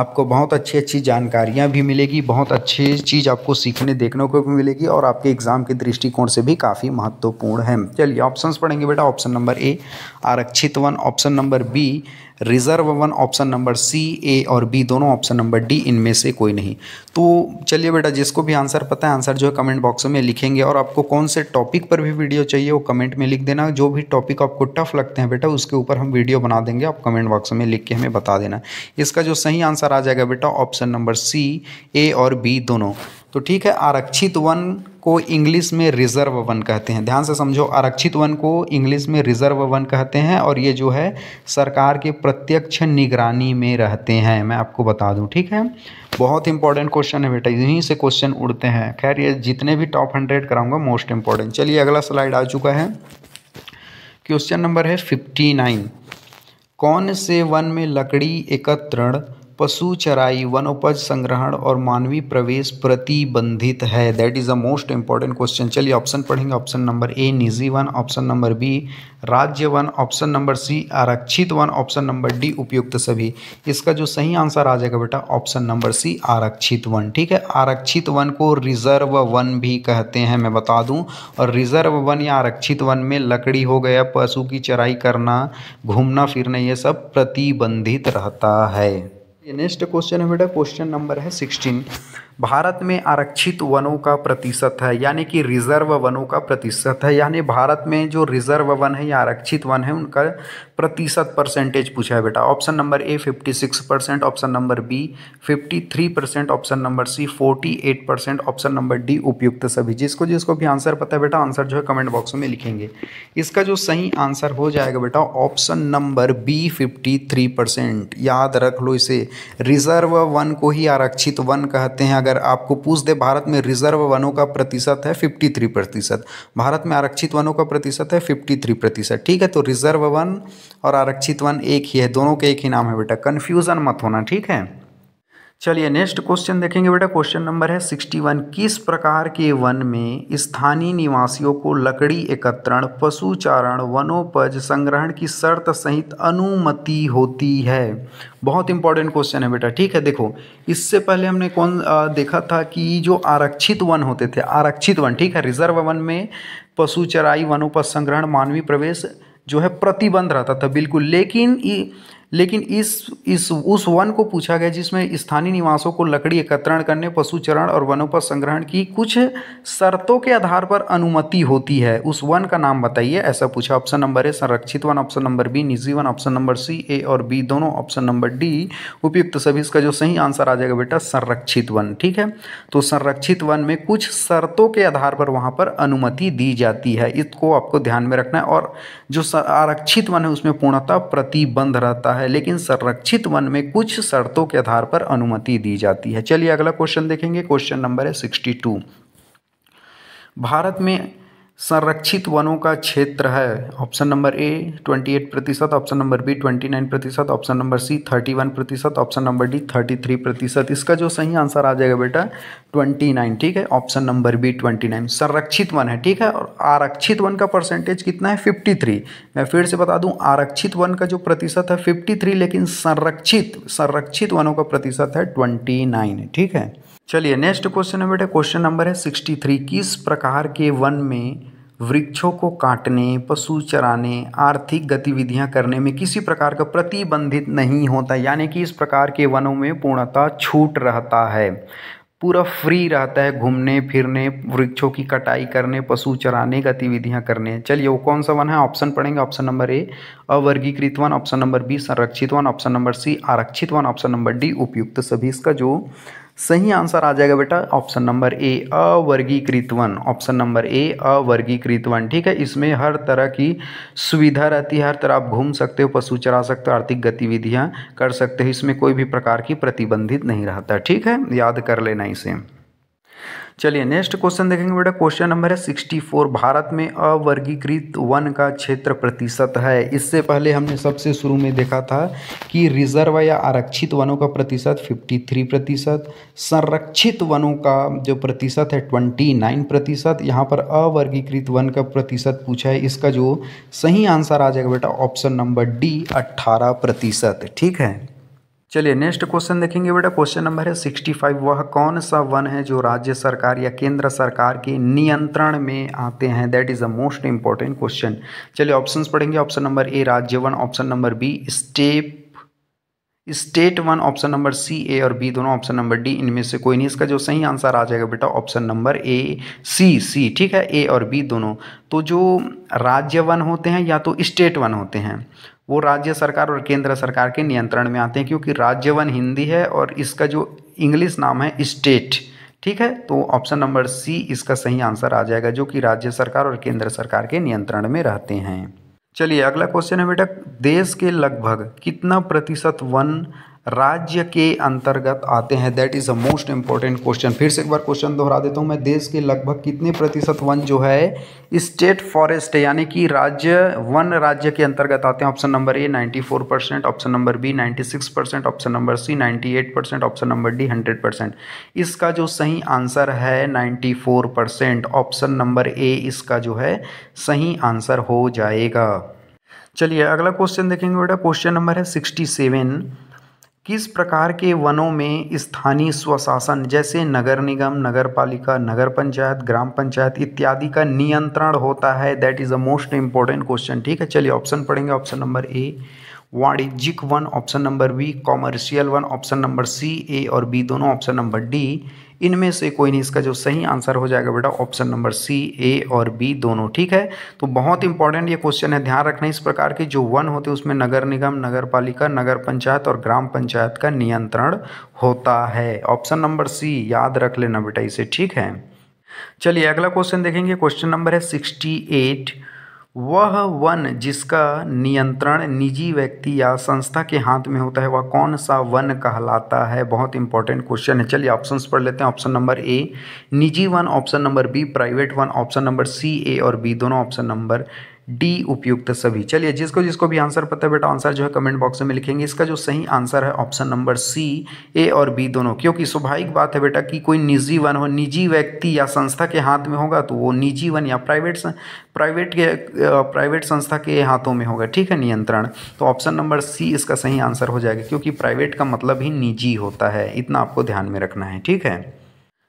आपको बहुत अच्छी अच्छी जानकारियाँ भी मिलेगी बहुत अच्छी चीज़ आपको सीखने देखने को भी मिलेगी और आपके एग्ज़ाम के दृष्टिकोण से भी काफ़ी महत्वपूर्ण है चलिए ऑप्शंस पढ़ेंगे बेटा ऑप्शन नंबर ए आरक्षित वन ऑप्शन नंबर बी रिजर्व वन ऑप्शन नंबर सी ए और बी दोनों ऑप्शन नंबर डी इनमें से कोई नहीं तो चलिए बेटा जिसको भी आंसर पता है आंसर जो है कमेंट बॉक्स में लिखेंगे और आपको कौन से टॉपिक पर भी वीडियो चाहिए वो कमेंट में लिख देना जो भी टॉपिक आपको टफ लगते हैं बेटा उसके ऊपर हम वीडियो बना देंगे आप कमेंट बॉक्स में लिख के हमें बता देना इसका जो सही आंसर आ जाएगा बेटा ऑप्शन नंबर सी ए और बी दोनों तो ठीक है आरक्षित वन को इंग्लिश में रिजर्व वन कहते हैं ध्यान से समझो आरक्षित वन को इंग्लिश में रिजर्व वन कहते हैं और ये जो है सरकार के प्रत्यक्ष निगरानी में रहते हैं मैं आपको बता दूं ठीक है बहुत इंपॉर्टेंट क्वेश्चन है बेटा यहीं से क्वेश्चन उड़ते हैं खैर ये जितने भी टॉप हंड्रेड कराऊंगा मोस्ट इंपॉर्टेंट चलिए अगला स्लाइड आ चुका है क्वेश्चन नंबर है फिफ्टी नाइन कौन से वन में लकड़ी एकत्रण पशु चराई वनोपज संग्रहण और मानवीय प्रवेश प्रतिबंधित है that is a most important question चलिए ऑप्शन पढ़ेंगे ऑप्शन नंबर ए निजी वन ऑप्शन नंबर बी राज्य वन ऑप्शन नंबर सी आरक्षित वन ऑप्शन नंबर डी उपयुक्त सभी इसका जो सही आंसर आ जाएगा बेटा ऑप्शन नंबर सी आरक्षित वन ठीक है आरक्षित वन को रिजर्व वन भी कहते हैं मैं बता दूं और रिजर्व वन या आरक्षित वन में लकड़ी हो गया पशु की चराई करना घूमना फिरना ये सब प्रतिबंधित रहता है ये नेक्स्ट क्वेश्चन है बेटा क्वेश्चन नंबर है सिक्सटीन भारत में आरक्षित वनों का प्रतिशत है यानी कि रिजर्व वनों का प्रतिशत है यानी भारत में जो रिजर्व वन है या आरक्षित वन है उनका प्रतिशत परसेंटेज पूछा है बेटा option number A 56 percent option number B 53 percent option number C 48 percent option number D उपयुक्त सभी जिसको जिसको भी आंसर पता है बेटा आंसर जो है कमेंट बॉक्स में लिखेंगे इसका जो सही आंसर हो जाएगा बेटा option number B three percent याद रख लो इसे रिजर्व वन को ही आरक्षित वन कहते हैं अगर आपको पूछ दे भारत में रिजर्व वनों का प्रतिशत है 53 प्रतिशत भारत में आरक्षित वनों का प्रतिशत है 53 प्रतिशत ठीक है तो रिजर्व वन और आरक्षित वन एक ही है दोनों के एक ही नाम है बेटा कन्फ्यूज़न मत होना ठीक है चलिए नेक्स्ट क्वेश्चन देखेंगे बेटा क्वेश्चन नंबर है सिक्सटी वन किस प्रकार के वन में स्थानीय निवासियों को लकड़ी एकत्रण पशुचारण वनोपज संग्रहण की शर्त सहित अनुमति होती है बहुत इंपॉर्टेंट क्वेश्चन है बेटा ठीक है देखो इससे पहले हमने कौन आ, देखा था कि जो आरक्षित वन होते थे आरक्षित वन ठीक है रिजर्व वन में पशु चराई वनोपज संग्रहण मानवीय प्रवेश जो है प्रतिबंध रहता था बिल्कुल लेकिन लेकिन इस इस उस वन को पूछा गया जिसमें स्थानीय निवासों को लकड़ी एकत्रण करने पशु चरण और वनोपज संग्रहण की कुछ शर्तों के आधार पर अनुमति होती है उस वन का नाम बताइए ऐसा पूछा ऑप्शन नंबर ए संरक्षित वन ऑप्शन नंबर बी निजी वन ऑप्शन नंबर सी ए और बी दोनों ऑप्शन नंबर डी उपयुक्त सभी इसका जो सही आंसर आ जाएगा बेटा संरक्षित वन ठीक है तो संरक्षित वन में कुछ शर्तों के आधार पर वहाँ पर अनुमति दी जाती है इसको आपको ध्यान में रखना है और जो आरक्षित वन है उसमें पूर्णतः प्रतिबंध रहता है है लेकिन संरक्षित वन में कुछ शर्तों के आधार पर अनुमति दी जाती है चलिए अगला क्वेश्चन देखेंगे क्वेश्चन नंबर है सिक्सटी टू भारत में संरक्षित वनों का क्षेत्र है ऑप्शन नंबर ए 28 प्रतिशत ऑप्शन नंबर बी 29 प्रतिशत ऑप्शन नंबर सी 31 प्रतिशत ऑप्शन नंबर डी 33 प्रतिशत इसका जो सही आंसर आ जाएगा बेटा 29 ठीक है ऑप्शन नंबर बी 29 संरक्षित वन है ठीक है और आरक्षित वन का परसेंटेज कितना है 53 मैं फिर से बता दूं आरक्षित वन का जो प्रतिशत है फिफ्टी लेकिन संरक्षित संरक्षित वनों का प्रतिशत है ट्वेंटी ठीक है चलिए नेक्स्ट क्वेश्चन है बेटा क्वेश्चन नंबर है सिक्सटी थ्री किस प्रकार के वन में वृक्षों को काटने पशु चराने आर्थिक गतिविधियां करने में किसी प्रकार का प्रतिबंधित नहीं होता यानी कि इस प्रकार के वनों में पूर्णतः छूट रहता है पूरा फ्री रहता है घूमने फिरने वृक्षों की कटाई करने पशु चराने गतिविधियां करने चलिए वो कौन सा वन है ऑप्शन पढ़ेंगे ऑप्शन नंबर ए अवर्गीकृत वन ऑप्शन नंबर बी संरक्षित वन ऑप्शन नंबर सी आरक्षित वन ऑप्शन नंबर डी उपयुक्त सभी इसका जो सही आंसर आ जाएगा बेटा ऑप्शन नंबर ए अवर्गीकृत वन ऑप्शन नंबर ए अवर्गीकृत वन ठीक है इसमें हर तरह की सुविधा रहती है हर तरह आप घूम सकते हो पशु चरा सकते हो आर्थिक गतिविधियाँ कर सकते हो इसमें कोई भी प्रकार की प्रतिबंधित नहीं रहता ठीक है याद कर लेना इसे चलिए नेक्स्ट क्वेश्चन देखेंगे बेटा क्वेश्चन नंबर है सिक्सटी फोर भारत में अवर्गीकृत वन का क्षेत्र प्रतिशत है इससे पहले हमने सबसे शुरू में देखा था कि रिजर्व या आरक्षित वनों का प्रतिशत फिफ्टी थ्री प्रतिशत संरक्षित वनों का जो प्रतिशत है ट्वेंटी नाइन प्रतिशत यहाँ पर अवर्गीकृत वन का प्रतिशत पूछा है इसका जो सही आंसर आ जाएगा बेटा ऑप्शन नंबर डी अट्ठारह प्रतिशत ठीक है चलिए नेक्स्ट क्वेश्चन देखेंगे बेटा क्वेश्चन नंबर है सिक्सटी फाइव वह कौन सा वन है जो राज्य सरकार या केंद्र सरकार के नियंत्रण में आते हैं that is a most important question चलिए ऑप्शंस पढ़ेंगे ऑप्शन नंबर ए राज्य वन option number B step state वन ऑप्शन नंबर सी ए और बी दोनों ऑप्शन नंबर डी इनमें से कोई नहीं इसका जो सही आंसर आ जाएगा बेटा ऑप्शन नंबर ए सी सी ठीक है ए और बी दोनों तो जो राज्य वन होते हैं या तो स्टेट वन होते हैं वो राज्य सरकार और केंद्र सरकार के नियंत्रण में आते हैं क्योंकि राज्य वन हिंदी है और इसका जो इंग्लिश नाम है स्टेट ठीक है तो ऑप्शन नंबर सी इसका सही आंसर आ जाएगा जो कि राज्य सरकार और केंद्र सरकार के नियंत्रण में रहते हैं चलिए अगला क्वेश्चन है बेटा देश के लगभग कितना प्रतिशत वन राज्य के अंतर्गत आते हैं that is a most important question फिर से एक बार क्वेश्चन दोहरा देता हूँ मैं देश के लगभग कितने प्रतिशत वन जो है स्टेट फॉरेस्ट यानी कि राज्य वन राज्य के अंतर्गत आते हैं option number A 94 percent option number B 96 percent option number C 98 percent option number D 100 percent इसका जो सही आंसर है 94 परसेंट ऑप्शन नंबर ए इसका जो है सही आंसर हो जाएगा चलिए अगला क्वेश्चन देखेंगे बेटा क्वेश्चन नंबर है सिक्सटी सेवन किस प्रकार के वनों में स्थानीय स्वशासन जैसे नगर निगम नगर पालिका नगर पंचायत ग्राम पंचायत इत्यादि का नियंत्रण होता है that is a most important question ठीक है चलिए ऑप्शन पढ़ेंगे ऑप्शन नंबर ए वाणिज्यिक वन ऑप्शन नंबर बी कॉमर्शियल वन ऑप्शन नंबर सी ए और बी दोनों ऑप्शन नंबर डी इनमें से कोई नहीं इसका जो सही आंसर हो जाएगा बेटा ऑप्शन नंबर सी ए और बी दोनों ठीक है तो बहुत इंपॉर्टेंट ये क्वेश्चन है ध्यान रखना इस प्रकार के जो वन होते हैं उसमें नगर निगम नगर पालिका नगर पंचायत और ग्राम पंचायत का नियंत्रण होता है ऑप्शन नंबर सी याद रख लेना बेटा इसे ठीक है चलिए अगला क्वेश्चन देखेंगे क्वेश्चन नंबर है सिक्सटी एट वह वन जिसका नियंत्रण निजी व्यक्ति या संस्था के हाथ में होता है वह कौन सा वन कहलाता है बहुत इंपॉर्टेंट क्वेश्चन है चलिए ऑप्शंस पढ़ लेते हैं ऑप्शन नंबर ए निजी वन ऑप्शन नंबर बी प्राइवेट वन ऑप्शन नंबर सी ए और बी दोनों ऑप्शन नंबर डी उपयुक्त सभी चलिए जिसको जिसको भी आंसर पता है बेटा आंसर जो है कमेंट बॉक्स में लिखेंगे इसका जो सही आंसर है ऑप्शन नंबर सी ए और बी दोनों क्योंकि स्वाभाविक बात है बेटा कि कोई निजी वन हो निजी व्यक्ति या संस्था के हाथ में होगा तो वो निजी वन या प्राइवेट प्राइवेट के प्राइवेट संस्था के हाथों में होगा ठीक है नियंत्रण तो ऑप्शन नंबर सी इसका सही आंसर हो जाएगा क्योंकि प्राइवेट का मतलब ही निजी होता है इतना आपको ध्यान में रखना है ठीक है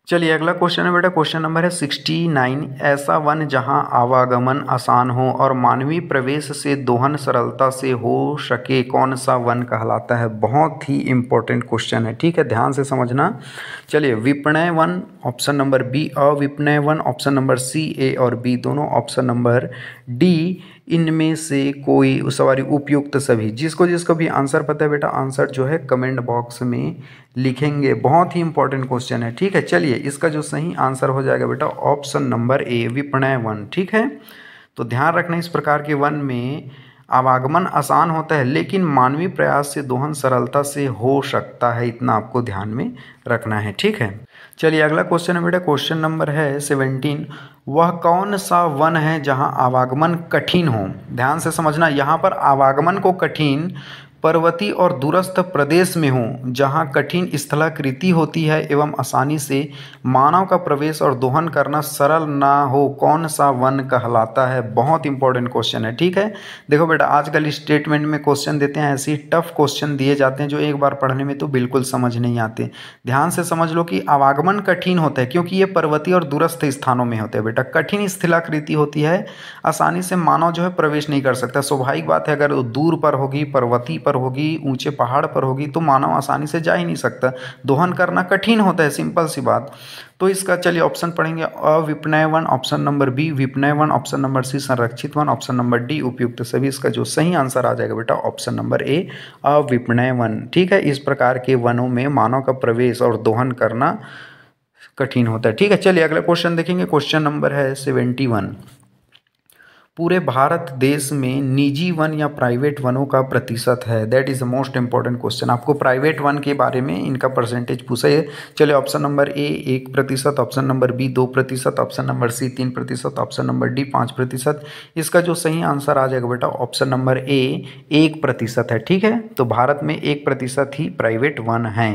चलिए अगला क्वेश्चन है बेटा क्वेश्चन नंबर है सिक्सटी नाइन ऐसा वन जहां आवागमन आसान हो और मानवीय प्रवेश से दोहन सरलता से हो सके कौन सा वन कहलाता है बहुत ही इंपॉर्टेंट क्वेश्चन है ठीक है ध्यान से समझना चलिए विपणय वन ऑप्शन नंबर बी अविपणय वन ऑप्शन नंबर सी ए और बी दोनों ऑप्शन नंबर डी इनमें से कोई सवारी उपयुक्त सभी जिसको जिसको भी आंसर पता है बेटा आंसर जो है कमेंट बॉक्स में लिखेंगे बहुत ही इंपॉर्टेंट क्वेश्चन है ठीक है चलिए इसका जो सही आंसर हो जाएगा बेटा ऑप्शन नंबर ए विपणय वन ठीक है तो ध्यान रखना इस प्रकार के वन में आवागमन आसान होता है लेकिन मानवीय प्रयास से दोहन सरलता से हो सकता है इतना आपको ध्यान में रखना है ठीक है चलिए अगला क्वेश्चन है बेटा क्वेश्चन नंबर है सेवनटीन वह कौन सा वन है जहाँ आवागमन कठिन हो ध्यान से समझना यहाँ पर आवागमन को कठिन पर्वती और दूरस्थ प्रदेश में हो जहाँ कठिन स्थलाकृति होती है एवं आसानी से मानव का प्रवेश और दोहन करना सरल ना हो कौन सा वन कहलाता है बहुत इंपॉर्टेंट क्वेश्चन है ठीक है देखो बेटा आजकल स्टेटमेंट में क्वेश्चन देते हैं ऐसे टफ क्वेश्चन दिए जाते हैं जो एक बार पढ़ने में तो बिल्कुल समझ नहीं आते ध्यान से समझ लो कि आवागमन कठिन होता है क्योंकि ये पर्वती और दूरस्थ स्थानों में होते हैं बेटा कठिन स्थलाकृति होती है आसानी से मानव जो है प्रवेश नहीं कर सकता स्वाभाविक बात है अगर दूर पर होगी पर्वती पर पर होगी ऊंचे पहाड़ पर होगी तो मानव आसानी से जा ही नहीं सकता दोहन करना कठिन होता है सिंपल सी बात तो इसका चलिए ऑप्शन पढ़ेंगे अविपनय वन ऑप्शन नंबर बी विपनय वन ऑप्शन नंबर सी संरक्षित वन ऑप्शन नंबर डी उपयुक्त सभी इसका जो सही आंसर आ जाएगा बेटा ऑप्शन नंबर ए अविपनय वन ठीक है इस प्रकार के वनों में मानव का प्रवेश और दोहन करना कठिन होता है ठीक है चलिए अगला क्वेश्चन देखेंगे क्वेश्चन नंबर है सेवेंटी वन पूरे भारत देश में निजी वन या प्राइवेट वनों का प्रतिशत है that is the most important question आपको प्राइवेट वन के बारे में इनका परसेंटेज पूछा है चलिए ऑप्शन नंबर ए एक प्रतिशत ऑप्शन नंबर बी दो प्रतिशत ऑप्शन नंबर सी तीन प्रतिशत ऑप्शन नंबर डी पाँच प्रतिशत इसका जो सही आंसर आ जाएगा बेटा ऑप्शन नंबर ए एक प्रतिशत है ठीक है तो भारत में एक प्रतिशत ही प्राइवेट वन हैं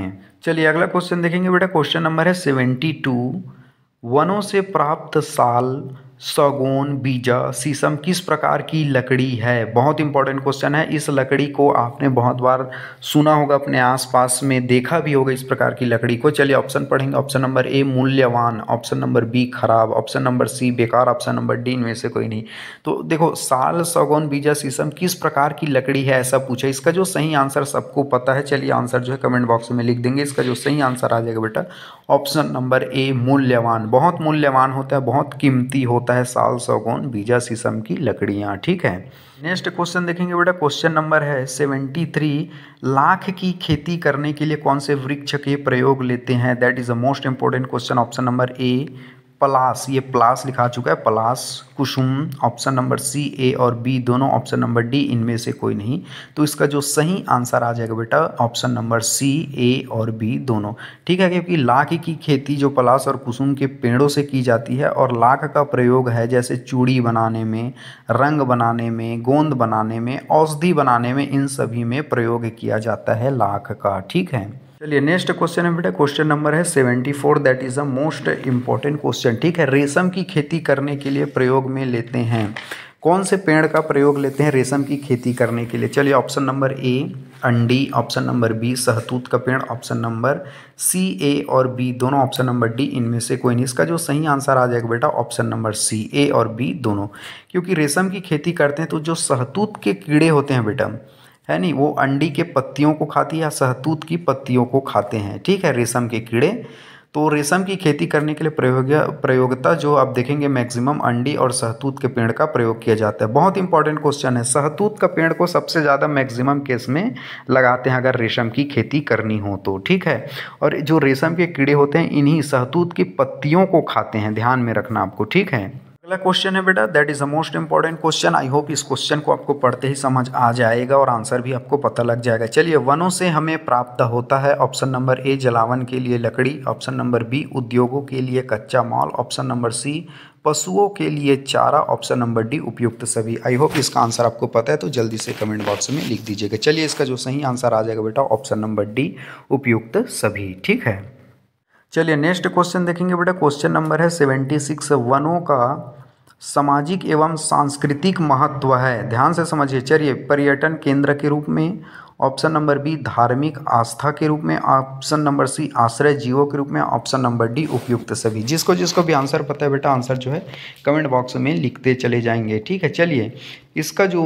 चलिए अगला क्वेश्चन देखेंगे बेटा क्वेश्चन नंबर है सेवेंटी टू वनों से प्राप्त साल सगोन बीजा सीसम किस प्रकार की लकड़ी है बहुत इंपॉर्टेंट क्वेश्चन है इस लकड़ी को आपने बहुत बार सुना होगा अपने आसपास में देखा भी होगा इस प्रकार की लकड़ी को चलिए ऑप्शन पढ़ेंगे ऑप्शन नंबर ए मूल्यवान ऑप्शन नंबर बी खराब ऑप्शन नंबर सी बेकार ऑप्शन नंबर डी इनमें से कोई नहीं तो देखो साल सगोन बीजा शीशम किस प्रकार की लकड़ी है ऐसा पूछा इसका जो सही आंसर सबको पता है चलिए आंसर जो है कमेंट बॉक्स में लिख देंगे इसका जो सही आंसर आ जाएगा बेटा ऑप्शन नंबर ए मूल्यवान बहुत मूल्यवान होता है बहुत कीमती होता है होता है साल सौगौन बीजा शीशम की लकड़ियाँ ठीक है नेक्स्ट क्वेश्चन देखेंगे बेटा क्वेश्चन नंबर है सेवेंटी थ्री लाख की खेती करने के लिए कौन से वृक्ष के प्रयोग लेते हैं that is the most important question option number A पलास ये प्लास लिखा चुका है प्लास कुसुम ऑप्शन नंबर सी ए और बी दोनों ऑप्शन नंबर डी इनमें से कोई नहीं तो इसका जो सही आंसर आ जाएगा बेटा ऑप्शन नंबर सी ए और बी दोनों ठीक है क्योंकि लाख की खेती जो पलास और कुसुम के पेड़ों से की जाती है और लाख का प्रयोग है जैसे चूड़ी बनाने में रंग बनाने में गोंद बनाने में औषधि बनाने में इन सभी में प्रयोग किया जाता है लाख का ठीक है चलिए नेक्स्ट क्वेश्चन है बेटा क्वेश्चन नंबर है seventy four that is a most important question ठीक है रेशम की खेती करने के लिए प्रयोग में लेते हैं कौन से पेड़ का प्रयोग लेते हैं रेशम की खेती करने के लिए चलिए ऑप्शन नंबर ए अंडी ऑप्शन नंबर बी सहतूत का पेड़ ऑप्शन नंबर सी ए और बी दोनों ऑप्शन नंबर डी इनमें से कोई नहीं इसका जो सही आंसर आ जाएगा बेटा ऑप्शन नंबर सी ए और बी दोनों क्योंकि रेशम की खेती करते हैं तो जो सहतूत के कीड़े होते हैं बेटा है नहीं वो अंडी के पत्तियों को खाती है या सहतूत की पत्तियों को खाते हैं ठीक है रेशम के कीड़े तो रेशम की खेती करने के लिए प्रयोग प्रयोगता जो आप देखेंगे मैक्सिमम अंडी और सहतूत के पेड़ का प्रयोग किया जाता है बहुत इंपॉर्टेंट क्वेश्चन है सहतूत का पेड़ को सबसे ज़्यादा मैक्सिमम केस में लगाते हैं अगर रेशम की खेती करनी हो तो ठीक है और जो रेशम के कीड़े होते हैं इन्हीं सहतूत की पत्तियों को खाते हैं ध्यान में रखना आपको ठीक है अगला क्वेश्चन है बेटा that is the most important question I hope इस क्वेश्चन को आपको पढ़ते ही समझ आ जाएगा और आंसर भी आपको पता लग जाएगा चलिए वनों से हमें प्राप्त होता है ऑप्शन नंबर ए जलावन के लिए लकड़ी ऑप्शन नंबर बी उद्योगों के लिए कच्चा माल ऑप्शन नंबर सी पशुओं के लिए चारा ऑप्शन नंबर डी उपयुक्त सभी आई होप इसका आंसर आपको पता है तो जल्दी से कमेंट बॉक्स में लिख दीजिएगा चलिए इसका जो सही आंसर आ जाएगा बेटा ऑप्शन नंबर डी उपयुक्त सभी ठीक है चलिए नेक्स्ट क्वेश्चन देखेंगे बेटा क्वेश्चन नंबर है सेवेंटी सिक्स वनों का सामाजिक एवं सांस्कृतिक महत्व है ध्यान से समझिए चलिए पर्यटन केंद्र के रूप में ऑप्शन नंबर बी धार्मिक आस्था के रूप में ऑप्शन नंबर सी आश्रय जीवों के रूप में ऑप्शन नंबर डी उपयुक्त सभी जिसको जिसको भी आंसर पता है बेटा आंसर जो है कमेंट बॉक्स में लिखते चले जाएंगे ठीक है चलिए इसका जो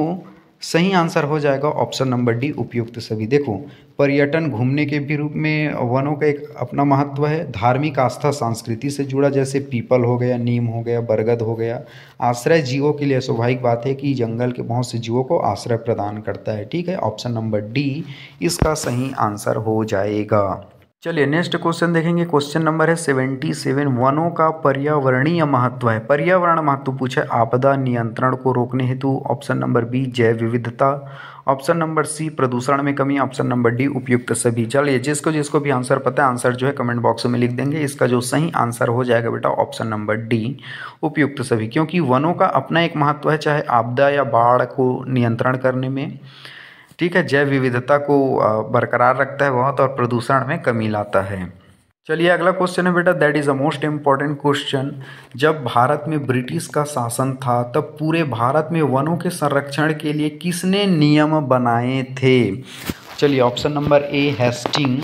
सही आंसर हो जाएगा ऑप्शन नंबर डी उपयुक्त सभी देखो पर्यटन घूमने के भी रूप में वनों का एक अपना महत्व है धार्मिक आस्था संस्कृति से जुड़ा जैसे पीपल हो गया नीम हो गया बरगद हो गया आश्रय जीवों के लिए स्वाभाविक बात है कि जंगल के बहुत से जीवों को आश्रय प्रदान करता है ठीक है ऑप्शन नंबर डी इसका सही आंसर हो जाएगा चलिए नेक्स्ट क्वेश्चन देखेंगे क्वेश्चन नंबर है सेवेंटी सेवन वनों का पर्यावरणीय महत्व है पर्यावरण महत्व पूछा आपदा नियंत्रण को रोकने हेतु ऑप्शन नंबर बी जैव विविधता ऑप्शन नंबर सी प्रदूषण में कमी ऑप्शन नंबर डी उपयुक्त सभी चलिए जिसको जिसको भी आंसर पता है आंसर जो है कमेंट बॉक्स में लिख देंगे इसका जो सही आंसर हो जाएगा बेटा ऑप्शन नंबर डी उपयुक्त सभी क्योंकि वनों का अपना एक महत्व है चाहे आपदा या बाढ़ को नियंत्रण करने में ठीक है जैव विविधता को बरकरार रखता है बहुत और प्रदूषण में कमी लाता है चलिए अगला क्वेश्चन है बेटा that is a most important question जब भारत में ब्रिटिश का शासन था तब पूरे भारत में वनों के संरक्षण के लिए किसने नियम बनाए थे चलिए option number A Hastings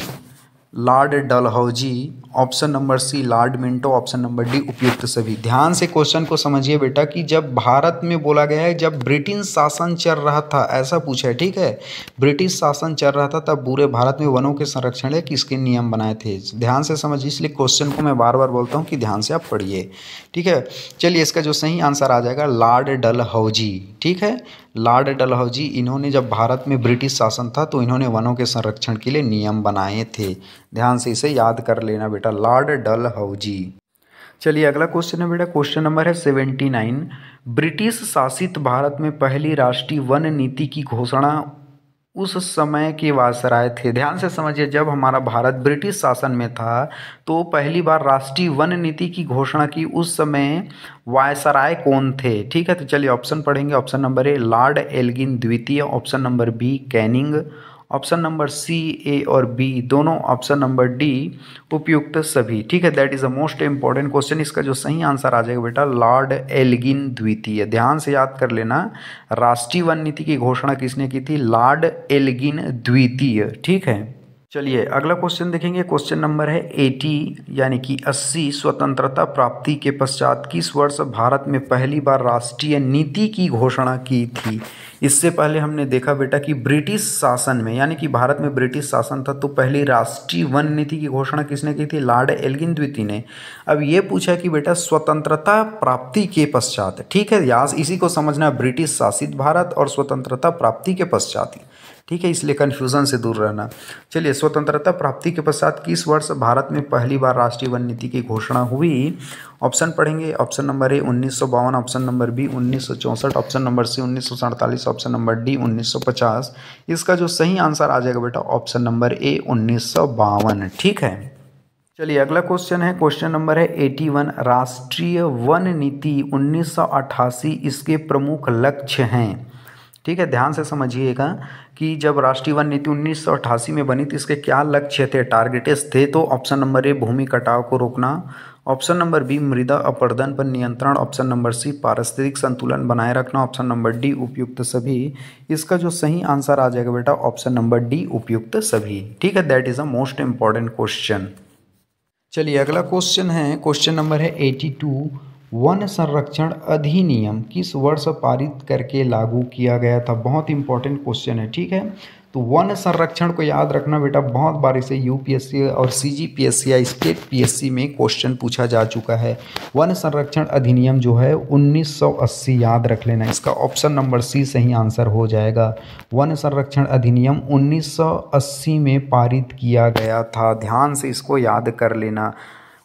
lord Dalhousie option number C lord Minto option number D उपयुक्त सभी ध्यान से क्वेश्चन को समझिए बेटा कि जब भारत में बोला गया है जब ब्रिटिश शासन चल रहा था ऐसा पूछा है ठीक है ब्रिटिश शासन चल रहा था तब पूरे भारत में वनों के संरक्षण है किसके नियम बनाए थे ध्यान से समझिए इसलिए क्वेश्चन को मैं बार बार बोलता हूँ कि ध्यान से आप पढ़िए ठीक है चलिए इसका जो सही आंसर आ जाएगा लार्ड डलहौजी ठीक है लॉर्ड डलहौजी इन्होंने जब भारत में ब्रिटिश शासन था तो इन्होंने वनों के संरक्षण के लिए नियम बनाए थे ध्यान से इसे याद कर लेना बेटा बेटा लॉर्ड डल हाउजी चलिए अगला क्वेश्चन है बेटा क्वेश्चन नंबर है सेवेंटी नाइन ब्रिटिश शासित भारत में पहली राष्ट्रीय वन नीति की घोषणा उस समय के वासराय थे ध्यान से समझिए जब हमारा भारत ब्रिटिश शासन में था तो पहली बार राष्ट्रीय वन नीति की घोषणा की उस समय वायसराय कौन थे ठीक है तो चलिए ऑप्शन पढ़ेंगे option number A lord Elgin द्वितीय option number B Canning option number C A और बी दोनों ऑप्शन नंबर डी उपयुक्त सभी ठीक है that is the most important question इसका जो सही आंसर आ जाएगा बेटा लॉर्ड एलगिन द्वितीय ध्यान से याद कर लेना राष्ट्रीय वन नीति की घोषणा किसने की थी लॉर्ड एल्गिन द्वितीय ठीक है चलिए अगला क्वेश्चन देखेंगे क्वेश्चन नंबर है एटी यानी कि अस्सी स्वतंत्रता प्राप्ति के पश्चात किस वर्ष भारत में पहली बार राष्ट्रीय नीति की घोषणा की थी इससे पहले हमने देखा बेटा कि ब्रिटिश शासन में यानी कि भारत में ब्रिटिश शासन था तो पहली राष्ट्रीय वन नीति की घोषणा किसने की थी लॉर्ड एल्गिन द्वितीय ने अब ये पूछा कि बेटा स्वतंत्रता प्राप्ति के पश्चात ठीक है याद इसी को समझना ब्रिटिश शासित भारत और स्वतंत्रता प्राप्ति के पश्चात ठीक है इसलिए कन्फ्यूजन से दूर रहना चलिए स्वतंत्रता प्राप्ति के पश्चात किस वर्ष भारत में पहली बार राष्ट्रीय वन नीति की घोषणा हुई ऑप्शन पढ़ेंगे ऑप्शन नंबर ए उन्नीस ऑप्शन नंबर बी उन्नीस ऑप्शन नंबर सी उन्नीस ऑप्शन नंबर डी 1950 इसका जो सही आंसर आ जाएगा बेटा ऑप्शन नंबर ए उन्नीस ठीक है चलिए अगला क्वेश्चन है क्वेश्चन नंबर है 81 राष्ट्रीय वन नीति उन्नीस इसके प्रमुख लक्ष्य हैं ठीक है ध्यान से समझिएगा कि जब राष्ट्रीय वन नीति उन्नीस में बनी तो इसके क्या लक्ष्य थे टारगेटेस थे तो ऑप्शन नंबर ए भूमि कटाव को रोकना ऑप्शन नंबर बी मृदा अपर्दन पर नियंत्रण ऑप्शन नंबर सी पारिस्थितिक संतुलन बनाए रखना ऑप्शन नंबर डी उपयुक्त सभी इसका जो सही आंसर आ जाएगा बेटा ऑप्शन नंबर डी उपयुक्त सभी ठीक है that is a most important question चलिए अगला क्वेश्चन है क्वेश्चन नंबर है एटी टू वन संरक्षण अधिनियम किस वर्ष पारित करके लागू किया गया था बहुत इंपॉर्टेंट क्वेश्चन है ठीक है तो वन संरक्षण को याद रखना बेटा बहुत बार इसे यूपीएससी और सीजीपीएससी या स्टेट पीएससी में क्वेश्चन पूछा जा चुका है वन संरक्षण अधिनियम जो है 1980 याद रख लेना इसका ऑप्शन नंबर सी सही आंसर हो जाएगा वन संरक्षण अधिनियम 1980 में पारित किया गया था ध्यान से इसको याद कर लेना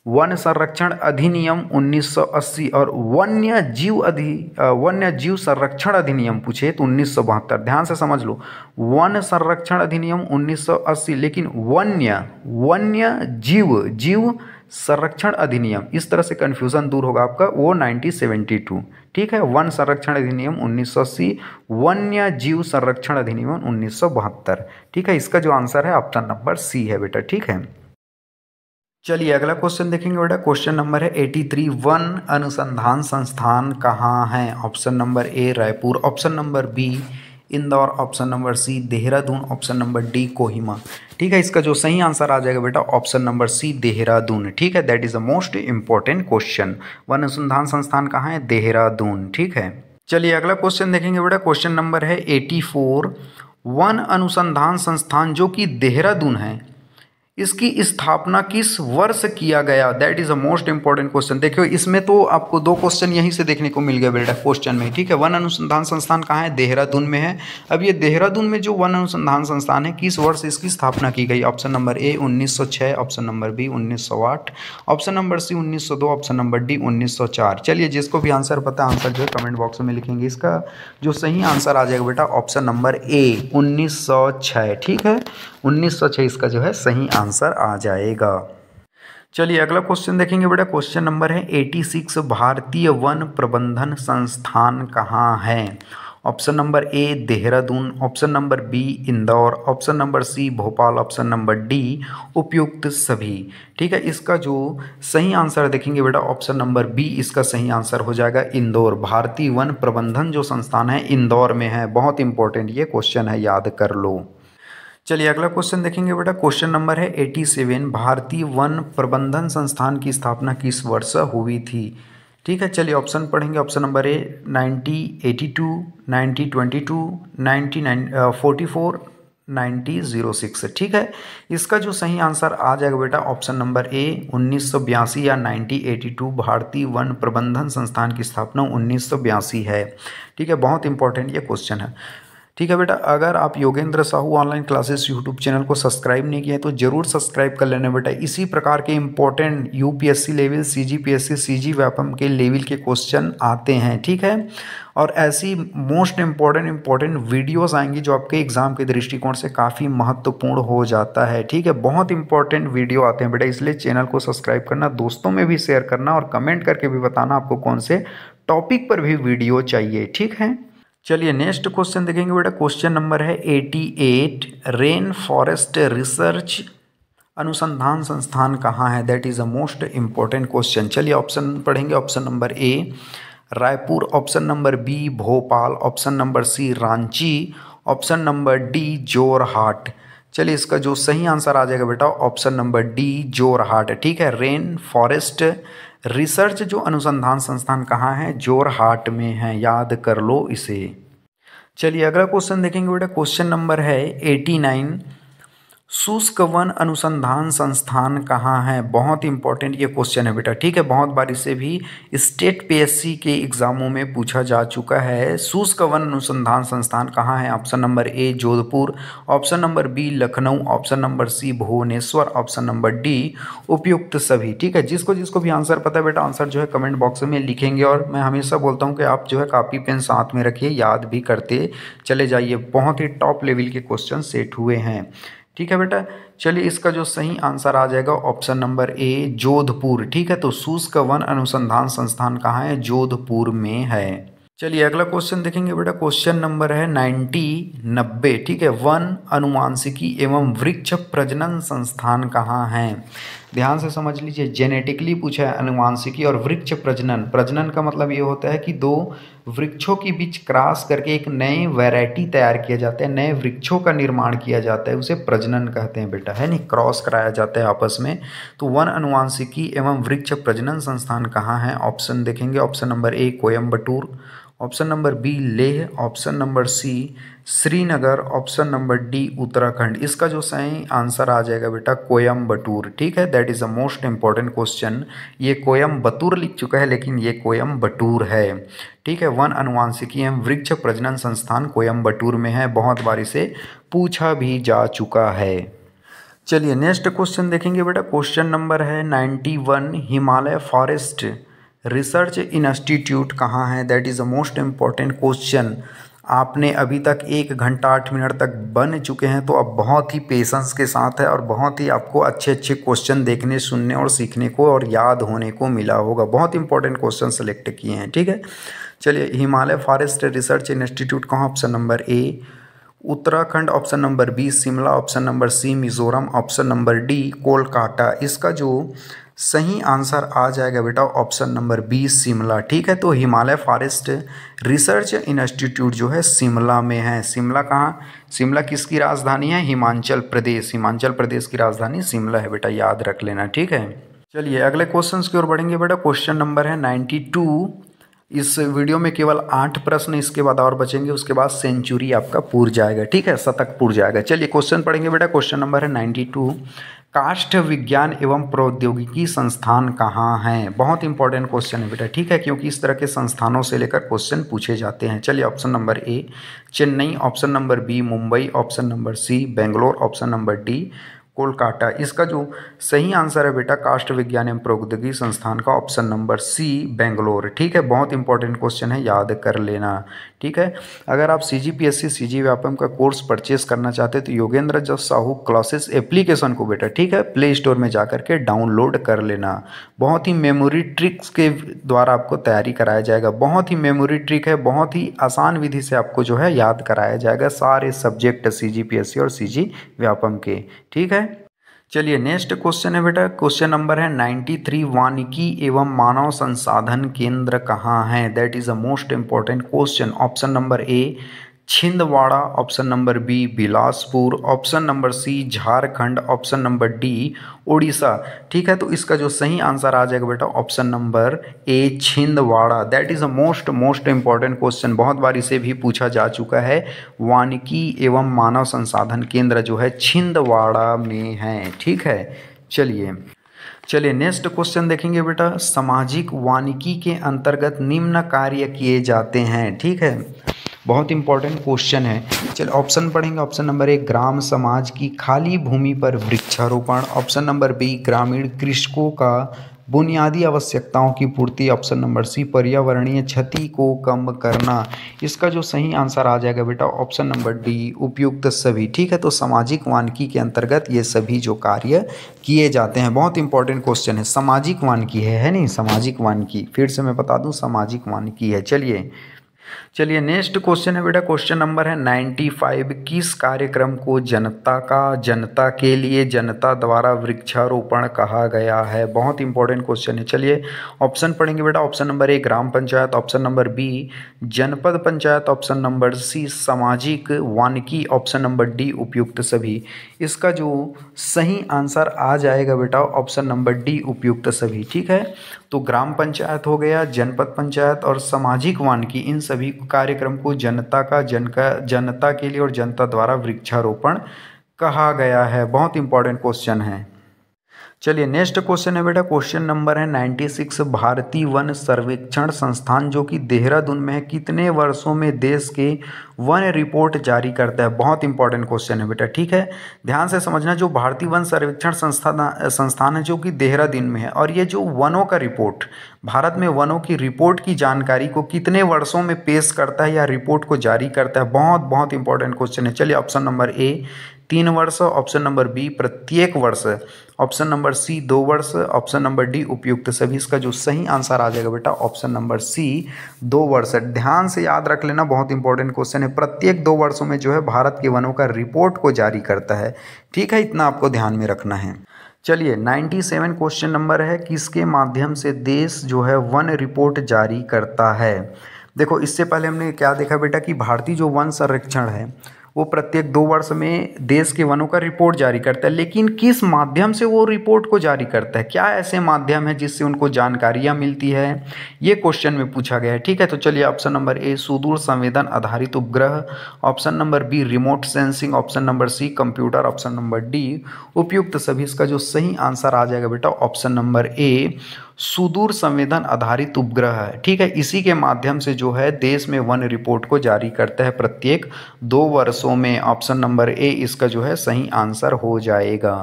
वन संरक्षण अधिनियम 1980 और वन्य जीव अधि वन्य जीव संरक्षण अधिनियम पूछे तो उन्नीस ध्यान से समझ लो वन संरक्षण अधिनियम 1980 लेकिन वन्य वन्य जीव जीव संरक्षण अधिनियम इस तरह से कन्फ्यूजन दूर होगा आपका वो 1972 ठीक है वन संरक्षण अधिनियम 1980 वन्य जीव संरक्षण अधिनियम 1972 ठीक है इसका जो आंसर है ऑप्शन नंबर सी है बेटा ठीक है चलिए अगला क्वेश्चन देखेंगे बेटा क्वेश्चन नंबर है एटी थ्री वन अनुसंधान संस्थान कहाँ हैं option number A Raipur option number B Indore option number C Dehradun option number D Kohima ठीक है इसका जो सही आंसर आ जाएगा बेटा ऑप्शन नंबर सी देहरादून ठीक है that is a most important question वन अनुसंधान संस्थान कहाँ है देहरादून ठीक है चलिए अगला क्वेश्चन देखेंगे बेटा क्वेश्चन नंबर है एटी फोर वन अनुसंधान संस्थान जो कि देहरादून है इसकी स्थापना किस वर्ष किया गया that is a most important question देखियो इसमें तो आपको दो क्वेश्चन यहीं से देखने को मिल गया बेटा क्वेश्चन में ठीक है वन अनुसंधान संस्थान कहाँ है देहरादून में है अब ये देहरादून में जो वन अनुसंधान संस्थान है किस वर्ष इसकी स्थापना की गई ऑप्शन नंबर ए उन्नीस ऑप्शन नंबर बी उन्नीस ऑप्शन नंबर सी उन्नीस ऑप्शन नंबर डी उन्नीस चलिए जिसको भी आंसर पता है आंसर जो है कमेंट बॉक्स में लिखेंगे इसका जो सही आंसर आ जाएगा बेटा ऑप्शन नंबर ए उन्नीस ठीक है उन्नीस इसका जो है सही आंसर आंसर आ जाएगा चलिए अगला क्वेश्चन देखेंगे बेटा क्वेश्चन नंबर है एटी सिक्स भारतीय वन प्रबंधन संस्थान कहाँ है option number A Dehradun option number B Indore option number C Bhopal option number D उपयुक्त सभी ठीक है इसका जो सही आंसर देखेंगे बेटा ऑप्शन नंबर बी इसका सही आंसर हो जाएगा इंदौर भारतीय वन प्रबंधन जो संस्थान है इंदौर में है बहुत इंपॉर्टेंट ये क्वेश्चन है याद कर लो चलिए अगला क्वेश्चन देखेंगे बेटा क्वेश्चन नंबर है एटी सेवन भारतीय वन प्रबंधन संस्थान की स्थापना किस वर्ष हुई थी ठीक है चलिए ऑप्शन पढ़ेंगे option number A ninety eighty two ninety twenty two ninety nine forty four ninety zero six ठीक है इसका जो सही आंसर आ जाएगा बेटा ऑप्शन नंबर ए उन्नीस सौ बयासी या नाइनटीन एटी टू भारतीय वन प्रबंधन संस्थान की स्थापना उन्नीस सौ बयासी है ठीक है बहुत इंपॉर्टेंट ये क्वेश्चन है ठीक है बेटा अगर आप Yogendra Sahu online classes YouTube channel को सब्सक्राइब नहीं किया है तो जरूर सब्सक्राइब कर लेना बेटा इसी प्रकार के important UPSC level CGPSC CG Vyapam के लेवल के क्वेश्चन आते हैं ठीक है और ऐसी मोस्ट इम्पॉर्टेंट इम्पॉर्टेंट वीडियोस आएंगी जो आपके एग्जाम के दृष्टिकोण से काफ़ी महत्वपूर्ण हो जाता है ठीक है बहुत इंपॉर्टेंट वीडियो आते हैं बेटा इसलिए चैनल को सब्सक्राइब करना दोस्तों में भी शेयर करना और कमेंट करके भी बताना आपको कौन से टॉपिक पर भी वीडियो चाहिए ठीक है चलिए नेक्स्ट क्वेश्चन देखेंगे बेटा क्वेश्चन नंबर है eighty eight rain forest research अनुसंधान संस्थान कहाँ है that is a most important question चलिए ऑप्शन पढ़ेंगे option number A Raipur option number B Bhopal option number C Ranchi option number D Jorhat चलिए इसका जो सही आंसर आ जाएगा बेटा ऑप्शन नंबर डी जोरहाट ठीक है रेन फॉरेस्ट रिसर्च जो अनुसंधान संस्थान कहाँ है जोरहाट में है याद कर लो इसे चलिए अगला क्वेश्चन देखेंगे बेटा क्वेश्चन नंबर है एटी नाइन शुष्क वन अनुसंधान संस्थान कहाँ है बहुत इंपॉर्टेंट ये क्वेश्चन है बेटा ठीक है बहुत बार इसे भी स्टेट पीएससी के एग्ज़ामों में पूछा जा चुका है शुष्क वन अनुसंधान संस्थान कहाँ है option number A Jodhpur option number B Lucknow option number C Bhubaneswar option number D उपयुक्त सभी ठीक है जिसको जिसको भी आंसर पता है बेटा आंसर जो है कमेंट बॉक्स में लिखेंगे और मैं हमेशा बोलता हूँ कि आप जो है कापी पेन साथ में रखिए याद भी करते चले जाइए बहुत ही टॉप लेवल के क्वेश्चन सेट हुए हैं ठीक है बेटा चलिए इसका जो सही आंसर आ जाएगा ऑप्शन नंबर ए जोधपुर ठीक है तो सूस का वन अनुसंधान संस्थान कहाँ है जोधपुर में है चलिए अगला क्वेश्चन देखेंगे बेटा क्वेश्चन नंबर है नाइन्टी नब्बे ठीक है वन अनुवांशिकी एवं वृक्ष प्रजनन संस्थान कहाँ हैं ध्यान से समझ लीजिए जेनेटिकली पूछा है अनुवांशिकी और वृक्ष प्रजनन प्रजनन का मतलब ये होता है कि दो वृक्षों के बीच क्रॉस करके एक नए वैरायटी तैयार किया जाता है नए वृक्षों का निर्माण किया जाता है उसे प्रजनन कहते हैं बेटा है नहीं क्रॉस कराया जाता है आपस में तो वन अनुवांशिकी एवं वृक्ष प्रजनन संस्थान कहाँ है ऑप्शन देखेंगे option number A Coimbatore option number B Leh option number C Srinagar option number D Uttarakhand इसका जो सही आंसर आ जाएगा बेटा कोयम्बटूर ठीक है that is a most important question ये कोयम्बतूर लिख चुका है लेकिन ये कोयम्बटूर है ठीक है वन अनुवांशिकी एवं वृक्ष प्रजनन संस्थान कोयम्बटूर में है बहुत बार इसे पूछा भी जा चुका है चलिए नेक्स्ट क्वेश्चन देखेंगे बेटा क्वेश्चन नंबर है ninety one Himalaya forest research institute कहाँ है that is a most important question आपने अभी तक एक घंटा आठ मिनट तक बन चुके हैं तो अब बहुत ही पेशेंस के साथ है और बहुत ही आपको अच्छे अच्छे क्वेश्चन देखने सुनने और सीखने को और याद होने को मिला होगा बहुत इंपॉर्टेंट क्वेश्चन सेलेक्ट किए हैं ठीक है चलिए हिमालय फॉरेस्ट रिसर्च इंस्टीट्यूट कहाँ option number A Uttarakhand option number B Shimla option number C Mizoram option number D Kolkata इसका जो सही आंसर आ जाएगा बेटा ऑप्शन नंबर बी शिमला ठीक है तो हिमालय फॉरेस्ट रिसर्च इंस्टीट्यूट जो है शिमला में है शिमला कहाँ शिमला किसकी राजधानी है हिमाचल प्रदेश हिमाचल प्रदेश की राजधानी शिमला है बेटा याद रख लेना ठीक है चलिए अगले क्वेश्चन की ओर बढ़ेंगे बेटा क्वेश्चन नंबर है नाइन्टी टू इस वीडियो में केवल आठ प्रश्न इसके बाद और बचेंगे उसके बाद सेंचुरी आपका पूर जाएगा ठीक है शतक पूर जाएगा चलिए क्वेश्चन पढ़ेंगे बेटा क्वेश्चन नंबर है नाइन्टी टू काष्ठ विज्ञान एवं प्रौद्योगिकी संस्थान कहाँ हैं बहुत इंपॉर्टेंट क्वेश्चन है बेटा ठीक है क्योंकि इस तरह के संस्थानों से लेकर क्वेश्चन पूछे जाते हैं चलिए option number A Chennai option number B Mumbai option number C Bangalore option number D Kolkata इसका जो सही आंसर है बेटा काष्ट विज्ञान एवं प्रौद्योगिकी संस्थान का ऑप्शन नंबर सी बेंगलोर ठीक है बहुत इंपॉर्टेंट क्वेश्चन है याद कर लेना ठीक है अगर आप C G P S C C G Vyapam का कोर्स परचेस करना चाहते तो योगेंद्र जब साहू क्लासेस एप्लीकेशन को बेटा ठीक है प्ले स्टोर में जा करके डाउनलोड कर लेना बहुत ही मेमोरी ट्रिक्स के द्वारा आपको तैयारी कराया जाएगा बहुत ही मेमोरी ट्रिक है बहुत ही आसान विधि से आपको जो है याद कराया जाएगा सारे subject C G P S C और सी जी व्यापम के ठीक है चलिए नेक्स्ट क्वेश्चन है बेटा क्वेश्चन नंबर है नाइन्टी थ्री वानिकी एवं मानव संसाधन केंद्र कहाँ है that is a most important question option number A Chhindwara option number B Bilaspur option number C Jharkhand option number D Orissa ठीक है तो इसका जो सही आंसर आ जाएगा बेटा option number A Chhindwara that is a most most important question बहुत बार इसे भी पूछा जा चुका है वानिकी एवं मानव संसाधन केंद्र जो है छिंदवाड़ा में है ठीक है चलिए चलिए नेक्स्ट क्वेश्चन देखेंगे बेटा सामाजिक वानिकी के अंतर्गत निम्न कार्य किए जाते हैं ठीक है बहुत इंपॉर्टेंट क्वेश्चन है चलो ऑप्शन पढ़ेंगे ऑप्शन नंबर एक ग्राम समाज की खाली भूमि पर वृक्षारोपण ऑप्शन नंबर बी ग्रामीण कृषकों का बुनियादी आवश्यकताओं की पूर्ति ऑप्शन नंबर सी पर्यावरणीय क्षति को कम करना इसका जो सही आंसर आ जाएगा बेटा ऑप्शन नंबर डी उपयुक्त सभी ठीक है तो सामाजिक वानकी के अंतर्गत ये सभी जो कार्य किए जाते हैं बहुत इंपॉर्टेंट क्वेश्चन है सामाजिक वानकी है है नहीं सामाजिक वानकी फिर से मैं बता दूं सामाजिक वानकी है चलिए चलिए नेक्स्ट क्वेश्चन है बेटा क्वेश्चन नंबर है नाइन्टी फाइव किस कार्यक्रम को जनता का जनता के लिए जनता द्वारा वृक्षारोपण कहा गया है बहुत इंपॉर्टेंट क्वेश्चन है चलिए ऑप्शन पढ़ेंगे बेटा option number A gram panchayat option number B Janpad panchayat option number सी सामाजिक वानिकी ऑप्शन नंबर डी उपयुक्त सभी इसका जो सही आंसर आ जाएगा बेटा ऑप्शन नंबर डी उपयुक्त सभी ठीक है तो ग्राम पंचायत हो गया जनपद पंचायत और सामाजिक की इन सभी कार्यक्रम को जनता का जन का जनता के लिए और जनता द्वारा वृक्षारोपण कहा गया है बहुत इंपॉर्टेंट क्वेश्चन है चलिए नेक्स्ट क्वेश्चन है बेटा क्वेश्चन नंबर है 96 भारतीय वन सर्वेक्षण संस्थान जो कि देहरादून में है कितने वर्षों में देश के वन रिपोर्ट जारी करता है बहुत इंपॉर्टेंट क्वेश्चन है बेटा ठीक है ध्यान से समझना जो भारतीय वन सर्वेक्षण संस्थान संस्थान है जो कि देहरादून में है और ये जो वनों का रिपोर्ट भारत में वनों की रिपोर्ट की जानकारी को कितने वर्षों में पेश करता है या रिपोर्ट को जारी करता है बहुत बहुत इंपॉर्टेंट क्वेश्चन है चलिए ऑप्शन नंबर ए तीन वर्ष ऑप्शन नंबर बी प्रत्येक वर्ष ऑप्शन नंबर सी दो वर्ष ऑप्शन नंबर डी उपयुक्त सभी इसका जो सही आंसर आ जाएगा बेटा ऑप्शन नंबर सी दो वर्ष ध्यान से याद रख लेना बहुत इंपॉर्टेंट क्वेश्चन है प्रत्येक दो वर्षों में जो है भारत के वनों का रिपोर्ट को जारी करता है ठीक है इतना आपको ध्यान में रखना है चलिए 97 क्वेश्चन नंबर है किसके माध्यम से देश जो है वन रिपोर्ट जारी करता है देखो इससे पहले हमने क्या देखा बेटा कि भारतीय जो वन संरक्षण है वो प्रत्येक दो वर्ष में देश के वनों का रिपोर्ट जारी करता है लेकिन किस माध्यम से वो रिपोर्ट को जारी करता है क्या ऐसे माध्यम है जिससे उनको जानकारियाँ मिलती है ये क्वेश्चन में पूछा गया है ठीक है तो चलिए ऑप्शन नंबर ए सुदूर संवेदन आधारित उपग्रह option number B remote sensing option number C computer option number D उपयुक्त सभी इसका जो सही आंसर आ जाएगा बेटा ऑप्शन नंबर ए सुदूर संवेदन आधारित उपग्रह है ठीक है इसी के माध्यम से जो है देश में वन रिपोर्ट को जारी करता है प्रत्येक दो वर्षों में ऑप्शन नंबर ए इसका जो है सही आंसर हो जाएगा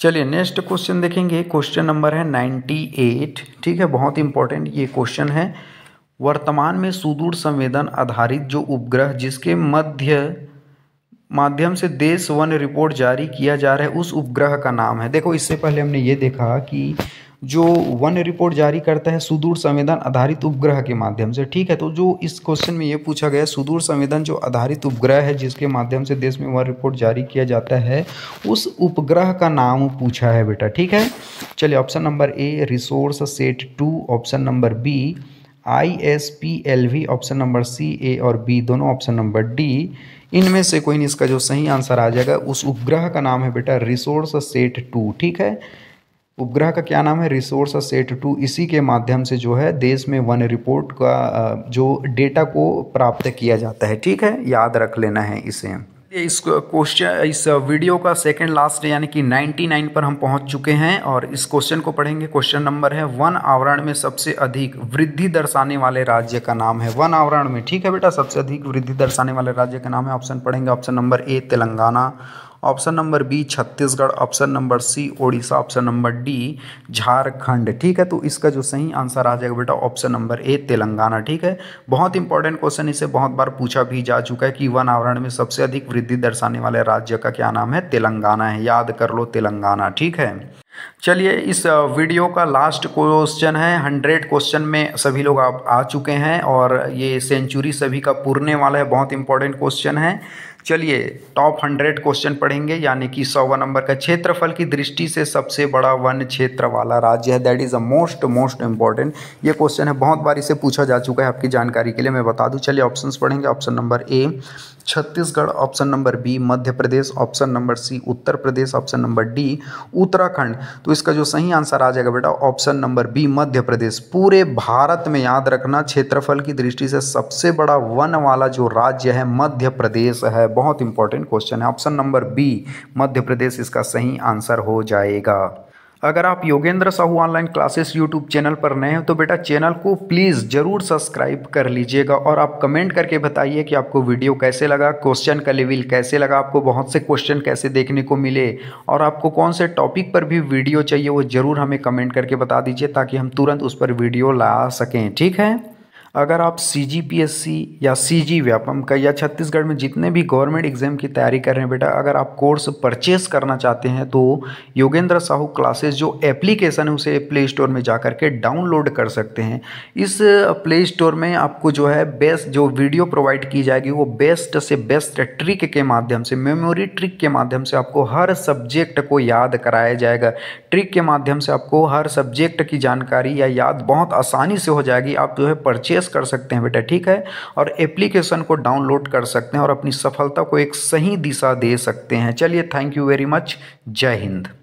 चलिए नेक्स्ट क्वेश्चन देखेंगे क्वेश्चन नंबर है नाइन्टी एट ठीक है बहुत इंपॉर्टेंट ये क्वेश्चन है वर्तमान में सुदूर संवेदन आधारित जो उपग्रह जिसके मध्य माध्यम से देश वन रिपोर्ट जारी किया जा रहा है उस उपग्रह का नाम है देखो इससे पहले हमने ये देखा कि जो वन रिपोर्ट जारी करता है सुदूर संवेदन आधारित उपग्रह के माध्यम से ठीक है तो जो इस क्वेश्चन में ये पूछा गया सुदूर संवेदन जो आधारित उपग्रह है जिसके माध्यम से देश में वन रिपोर्ट जारी किया जाता है उस उपग्रह का नाम पूछा है बेटा ठीक है चलिए option number A resource set two option number B I S P L V option number C A और बी दोनों ऑप्शन नंबर डी इनमें से कोई नहीं इसका जो सही आंसर आ जाएगा उस उपग्रह का नाम है बेटा रिसोर्स सेट टू ठीक है उपग्रह का क्या नाम है रिसोर्स सेट टू इसी के माध्यम से जो है देश में वन रिपोर्ट का जो डेटा को प्राप्त किया जाता है ठीक है याद रख लेना है इसे इस क्वेश्चन इस वीडियो का सेकंड लास्ट यानी कि 99 पर हम पहुंच चुके हैं और इस क्वेश्चन को पढ़ेंगे क्वेश्चन नंबर है वन आवरण में सबसे अधिक वृद्धि दर्शाने वाले राज्य का नाम है वन आवरण में ठीक है बेटा सबसे अधिक वृद्धि दर्शाने वाले राज्य का नाम है ऑप्शन पढ़ेंगे option number A Telangana option number B Chhattisgarh option number C Odisha option number D Jharkhand ठीक है तो इसका जो सही आंसर आ जाएगा बेटा ऑप्शन नंबर ए तेलंगाना ठीक है बहुत इंपॉर्टेंट क्वेश्चन इसे बहुत बार पूछा भी जा चुका है कि वन आवरण में सबसे अधिक वृद्धि दर्शाने वाले राज्य का क्या नाम है तेलंगाना है याद कर लो तेलंगाना ठीक है चलिए इस वीडियो का लास्ट क्वेश्चन है हंड्रेड क्वेश्चन में सभी लोग आप आ चुके हैं और ये सेंचुरी सभी का पूरने वाला है बहुत इंपॉर्टेंट क्वेश्चन है चलिए टॉप हंड्रेड क्वेश्चन पढ़ेंगे यानी कि सौवा नंबर का क्षेत्रफल की दृष्टि से सबसे बड़ा वन क्षेत्र वाला राज्य है that is a most most important ये क्वेश्चन है बहुत बार इसे पूछा जा चुका है आपकी जानकारी के लिए मैं बता दूं चलिए ऑप्शंस पढ़ेंगे option number A Chhattisgarh option number B Madhya Pradesh option number C Uttar Pradesh option number D Uttarakhand तो इसका जो सही आंसर आ जाएगा बेटा option number B Madhya Pradesh पूरे भारत में याद रखना क्षेत्रफल की दृष्टि से सबसे बड़ा वन वाला जो राज्य है मध्य प्रदेश है बहुत इंपॉर्टेंट क्वेश्चन है option number B Madhya Pradesh इसका सही आंसर हो जाएगा अगर आप Yogendra Sahu online classes YouTube channel पर नए हैं तो बेटा चैनल को प्लीज़ ज़रूर सब्सक्राइब कर लीजिएगा और आप कमेंट करके बताइए कि आपको वीडियो कैसे लगा क्वेश्चन का लेवल कैसे लगा आपको बहुत से क्वेश्चन कैसे देखने को मिले और आपको कौन से टॉपिक पर भी वीडियो चाहिए वो ज़रूर हमें कमेंट करके बता दीजिए ताकि हम तुरंत उस पर वीडियो ला सकें ठीक है अगर आप सी जी पी एस सी या सी जी व्यापम का या छत्तीसगढ़ में जितने भी गवर्नमेंट एग्ज़ाम की तैयारी कर रहे हैं बेटा अगर आप कोर्स परचेस करना चाहते हैं तो योगेंद्र साहू क्लासेस जो एप्लीकेशन है उसे प्ले स्टोर में जा के डाउनलोड कर सकते हैं इस प्ले स्टोर में आपको जो है बेस्ट जो वीडियो प्रोवाइड की जाएगी वो बेस्ट से बेस्ट ट्रिक के माध्यम से मेमोरी ट्रिक के माध्यम से आपको हर सब्जेक्ट को याद कराया जाएगा ट्रिक के माध्यम से आपको हर सब्जेक्ट की जानकारी या याद बहुत आसानी से हो जाएगी आप जो है परचेस यस कर सकते हैं बेटा ठीक है और एप्लीकेशन को डाउनलोड कर सकते हैं और अपनी सफलता को एक सही दिशा दे सकते हैं चलिए थैंक यू वेरी मच जय हिंद